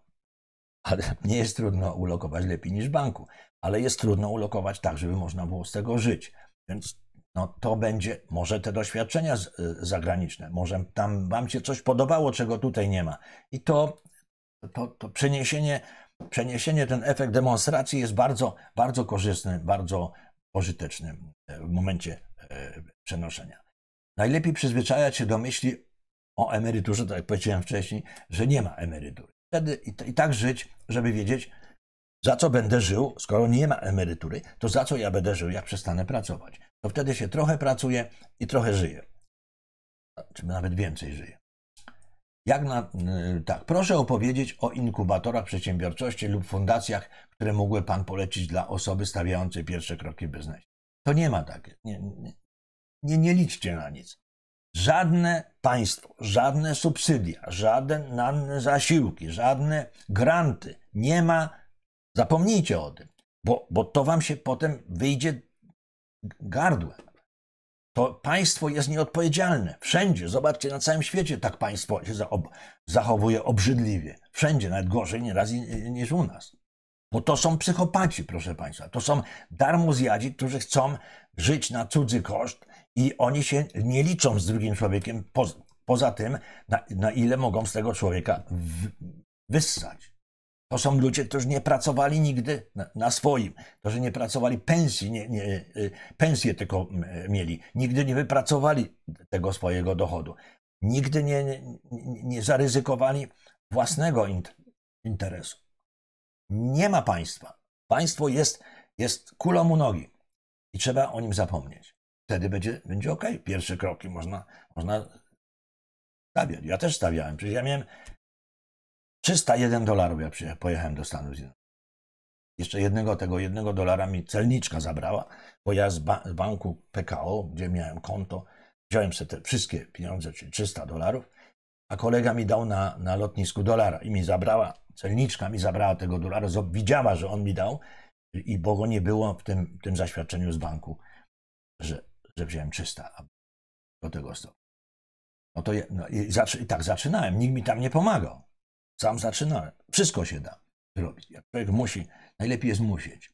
[SPEAKER 1] ale (laughs) nie jest trudno ulokować lepiej niż w banku, ale jest trudno ulokować tak, żeby można było z tego żyć. Więc no to będzie może te doświadczenia y, zagraniczne, może tam wam się coś podobało, czego tutaj nie ma. I to, to, to przeniesienie, przeniesienie, ten efekt demonstracji jest bardzo, bardzo korzystny, bardzo pożyteczny e, w momencie e, przenoszenia. Najlepiej przyzwyczajać się do myśli o emeryturze, tak jak powiedziałem wcześniej, że nie ma emerytury. Wtedy i, i tak żyć, żeby wiedzieć, za co będę żył, skoro nie ma emerytury, to za co ja będę żył, jak przestanę pracować to wtedy się trochę pracuje i trochę żyje. Czy nawet więcej żyje. Jak na, y, tak, proszę opowiedzieć o inkubatorach przedsiębiorczości lub fundacjach, które mógłby Pan polecić dla osoby stawiającej pierwsze kroki w biznesie. To nie ma takich. Nie, nie, nie liczcie na nic. Żadne państwo, żadne subsydia, żadne zasiłki, żadne granty. Nie ma, zapomnijcie o tym, bo, bo to wam się potem wyjdzie gardłem. To państwo jest nieodpowiedzialne. Wszędzie, zobaczcie, na całym świecie tak państwo się zachowuje obrzydliwie. Wszędzie, nawet gorzej nieraz niż u nas. Bo to są psychopaci, proszę Państwa. To są darmozjadzi, którzy chcą żyć na cudzy koszt i oni się nie liczą z drugim człowiekiem poza, poza tym, na, na, ile mogą z tego człowieka wyssać. To są ludzie, którzy nie pracowali nigdy na, swoim. To, że nie pracowali pensji, nie, nie, y, pensje tylko mieli. Nigdy nie wypracowali tego swojego dochodu. Nigdy nie, nie, nie zaryzykowali własnego interesu. Nie ma państwa. Państwo jest, jest
[SPEAKER 2] kulą u nogi i trzeba o nim zapomnieć. Wtedy będzie, będzie ok. Pierwsze kroki można, można stawiać. Ja też stawiałem. Przecież ja miałem
[SPEAKER 1] 301 dolarów ja pojechałem do Stanów Zjednoczonych. Jeszcze jednego tego jednego dolara mi celniczka zabrała, bo ja z, ba z banku PKO, gdzie miałem konto, wziąłem sobie te wszystkie pieniądze, czyli 300 dolarów, a kolega mi dał na, na lotnisku dolara i mi zabrała, celniczka mi zabrała tego dolara, widziała, że on mi dał i bo go nie było w tym, tym zaświadczeniu z banku, że, że wziąłem 300 a do tego 100. No to je, no i, i tak zaczynałem, nikt mi tam nie pomagał. Sam zaczynałem. Wszystko się da zrobić. Jak człowiek musi, najlepiej jest musieć.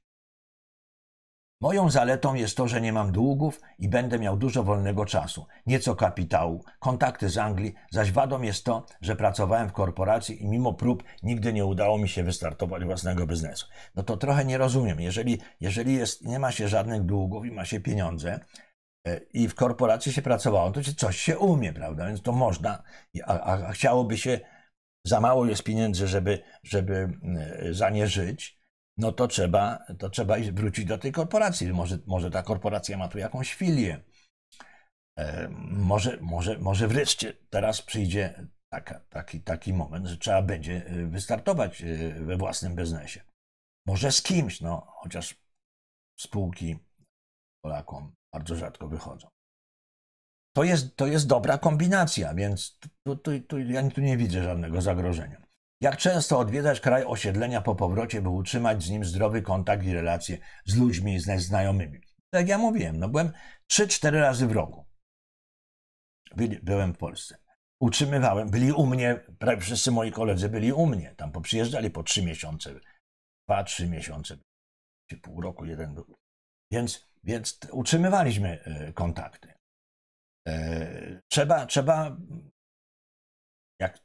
[SPEAKER 1] Moją zaletą jest to, że nie mam długów i będę miał dużo wolnego czasu, nieco kapitału, kontakty z Anglii, zaś wadą jest to, że pracowałem w korporacji i mimo prób nigdy nie udało mi się wystartować własnego biznesu. No to trochę nie rozumiem. Jeżeli, jeżeli jest, nie ma się żadnych długów i ma się pieniądze e, i w korporacji się pracowało, to się coś się umie, prawda? Więc to można, a, a chciałoby się za mało jest pieniędzy, żeby, żeby e, za nie żyć, no to trzeba, to trzeba wrócić do tej korporacji. Może, może ta korporacja ma tu jakąś filię. E, może, może, może wreszcie teraz przyjdzie taka, taki, taki moment, że trzeba będzie
[SPEAKER 2] e, wystartować we własnym biznesie. Może z kimś, no, chociaż spółki Polakom bardzo rzadko wychodzą to jest,
[SPEAKER 1] to jest dobra kombinacja, więc tu, tu, tu, ja tu nie widzę żadnego zagrożenia. Jak często odwiedzać kraj osiedlenia po powrocie, by utrzymać z nim zdrowy kontakt i relacje z ludźmi, z znajomymi? Tak ja mówiłem, no byłem 3-4 razy w roku. Byłem w Polsce. Utrzymywałem, byli u mnie, prawie wszyscy moi koledzy byli u mnie. Tam poprzyjeżdżali po 3 miesiące, 2-3 miesiące, pół roku jeden
[SPEAKER 2] był. Więc, więc utrzymywaliśmy e, kontakty. E, trzeba, trzeba jak,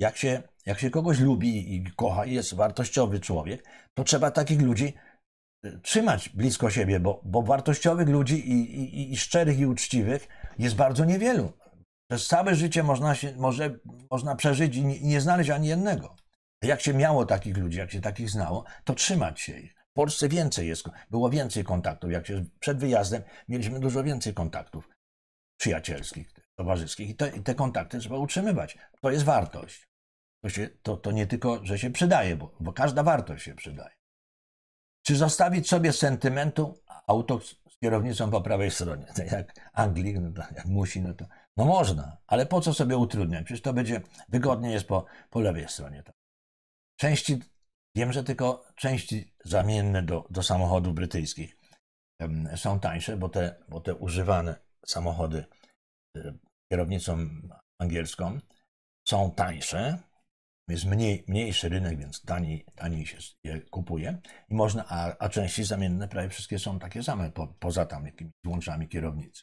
[SPEAKER 2] jak, się, jak się kogoś
[SPEAKER 1] lubi i kocha jest wartościowy człowiek, to trzeba takich ludzi e, trzymać blisko siebie, bo, bo wartościowych ludzi i, i, i szczerych i uczciwych jest bardzo niewielu. Przez całe życie można, się, może, można przeżyć i nie, nie znaleźć ani jednego. Jak się miało takich ludzi, jak się takich znało, to trzymać się ich. W Polsce więcej jest, było więcej kontaktów. Jak się przed wyjazdem mieliśmy dużo więcej kontaktów przyjacielskich, towarzyskich i te, i te kontakty trzeba utrzymywać. To jest wartość. To, się, to, to nie tylko, że się przydaje, bo, bo każda wartość się przydaje. Czy zostawić sobie sentymentu auto z kierownicą po prawej stronie? Tak jak Anglik, no to, jak musi, no to. No można, ale po co sobie utrudniać? Przecież to będzie wygodnie jest po, po lewej stronie. Części, wiem, że tylko części zamienne do, do samochodów brytyjskich są tańsze, bo te, bo te używane samochody y, kierownicą angielską są tańsze, jest mniej, mniejszy rynek, więc taniej, taniej się je kupuje i można, a, a części zamienne prawie wszystkie są takie same, po, poza tam jakimiś łączami kierownicy.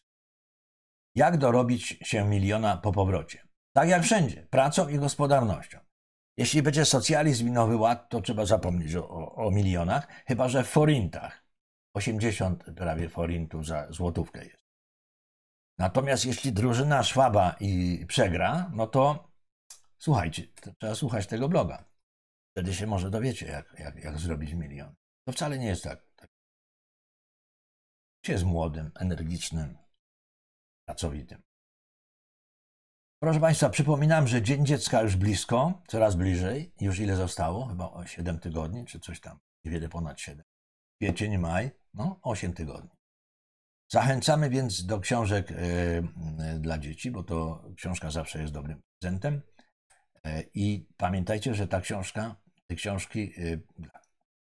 [SPEAKER 1] Jak dorobić się miliona po powrocie? Tak jak wszędzie, pracą i gospodarnością. Jeśli będzie socjalizm i nowy ład, to trzeba zapomnieć o, o, o milionach, chyba że w forintach. 80 prawie forintów za złotówkę jest. Natomiast jeśli drużyna Szwaba i przegra, no to słuchajcie, to trzeba słuchać tego bloga.
[SPEAKER 2] Wtedy się może dowiecie, jak, jak, jak zrobić milion. To wcale nie jest tak. tak. Się jest młodym, energicznym, pracowitym. Proszę Państwa, przypominam, że Dzień Dziecka już blisko, coraz bliżej.
[SPEAKER 1] Już ile zostało? Chyba 7 tygodni, czy coś tam. Niewiele ponad 7. Kwiecień, maj, no 8 tygodni. Zachęcamy więc do książek e, dla dzieci, bo to książka zawsze jest dobrym prezentem. E, I pamiętajcie, że ta książka, te książki e,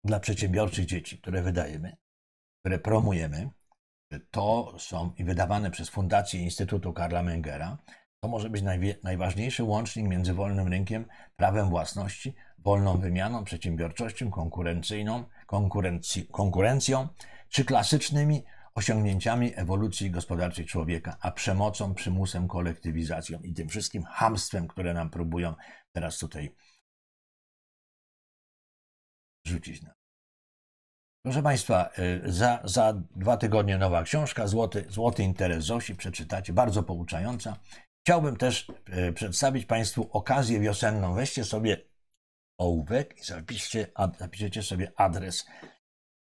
[SPEAKER 1] dla przedsiębiorczych dzieci, które wydajemy, które promujemy, to są i wydawane przez Fundację Instytutu Karla Mengera, to może być najważniejszy łącznik między wolnym rynkiem, prawem własności, wolną wymianą, przedsiębiorczością konkurencyjną, konkurencją czy klasycznymi osiągnięciami ewolucji gospodarczej człowieka, a przemocą, przymusem,
[SPEAKER 2] kolektywizacją i tym wszystkim hamstwem, które nam próbują teraz tutaj rzucić na. Proszę Państwa, y, za, za dwa tygodnie nowa książka, Złoty, Złoty Interes Zosi, przeczytacie, bardzo pouczająca.
[SPEAKER 1] Chciałbym też y, przedstawić Państwu okazję wiosenną. Weźcie sobie ołówek i zapiszcie, zapiszecie sobie adres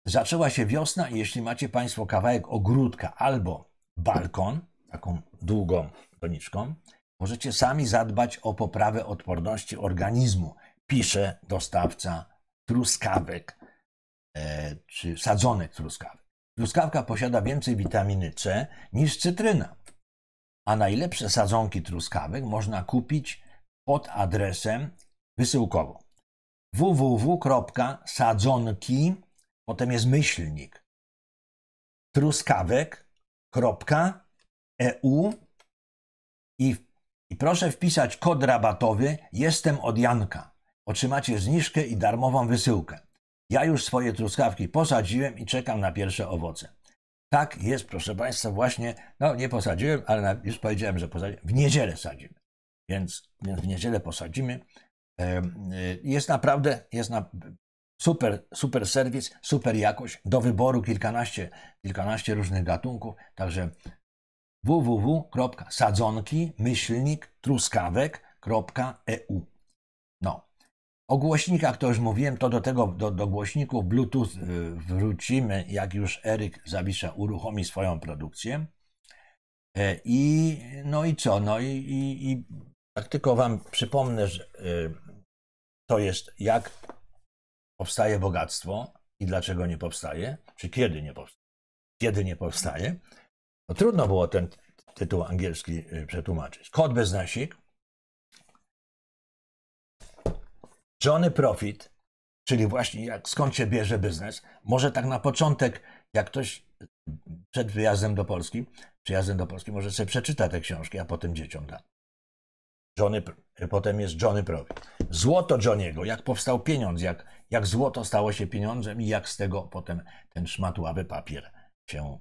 [SPEAKER 1] Zaczęła się wiosna i jeśli macie Państwo kawałek ogródka albo balkon, taką długą doniczką, możecie sami zadbać o poprawę odporności organizmu, pisze dostawca truskawek e, czy sadzonek truskawek. Truskawka posiada więcej witaminy C niż cytryna, a najlepsze sadzonki truskawek można kupić pod adresem wysyłkowo www.sadzonki.com potem jest myślnik, truskawek.eu i, i proszę wpisać kod rabatowy Jestem od Janka. Otrzymacie zniżkę i darmową wysyłkę. Ja już swoje truskawki posadziłem i czekam na pierwsze owoce. Tak jest, proszę Państwa, właśnie, no nie posadziłem, ale już powiedziałem, że posadziłem. W niedzielę sadzimy, więc, więc w niedzielę posadzimy. Y, jest naprawdę, jest na, Super, super serwis, super jakość. Do wyboru kilkanaście, kilkanaście różnych gatunków. Także www.sadzonki, truskawek.eu. No. O głośnikach to już mówiłem, to do tego, do, do głośników Bluetooth y, wrócimy, jak już Eryk Zawisza uruchomi swoją produkcję. E, I no i co? No i, i, i tak tylko Wam przypomnę, że y, to jest jak powstaje bogactwo i dlaczego nie powstaje, czy kiedy nie
[SPEAKER 2] powstaje. Kiedy nie powstaje, to no trudno było ten tytuł angielski y, przetłumaczyć. Kod bez nasik.
[SPEAKER 1] Johnny Profit, czyli właśnie jak, skąd się bierze biznes, może tak na początek, jak ktoś przed wyjazdem do Polski, przyjazdem do Polski, może sobie przeczyta te książki, a potem dzieciom da. Johnny Y, potem jest Johnny Prowi. Złoto Johniego, jak powstał pieniądz, jak, jak złoto stało się pieniądzem i jak z tego potem ten szmatławy papier się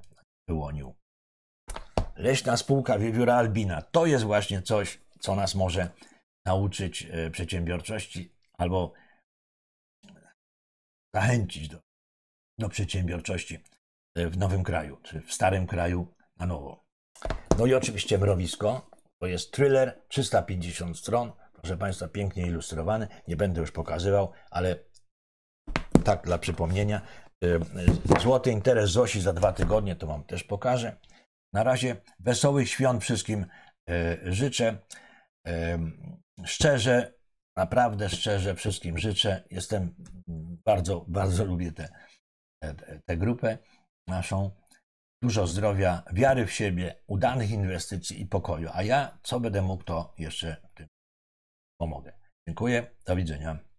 [SPEAKER 1] wyłonił. Leśna spółka wiewióra albina to jest właśnie coś, co nas może nauczyć y, przedsiębiorczości albo
[SPEAKER 2] zachęcić do, do przedsiębiorczości y, w nowym kraju, czy w starym kraju na nowo. No i oczywiście mrowisko,
[SPEAKER 1] to jest thriller, 350 stron, proszę Państwa, pięknie ilustrowany. Nie będę już pokazywał, ale tak dla przypomnienia. Y, y, Złoty interes Zosi za dwa tygodnie, to Wam też pokażę. Na razie wesołych świąt wszystkim y, życzę. Szczerze, naprawdę szczerze wszystkim życzę. Jestem bardzo, bardzo lubię tę te, te, grupę naszą dużo zdrowia, wiary w siebie, udanych inwestycji i pokoju. A
[SPEAKER 2] ja, co będę mógł, to jeszcze w tym pomogę. Dziękuję, do widzenia.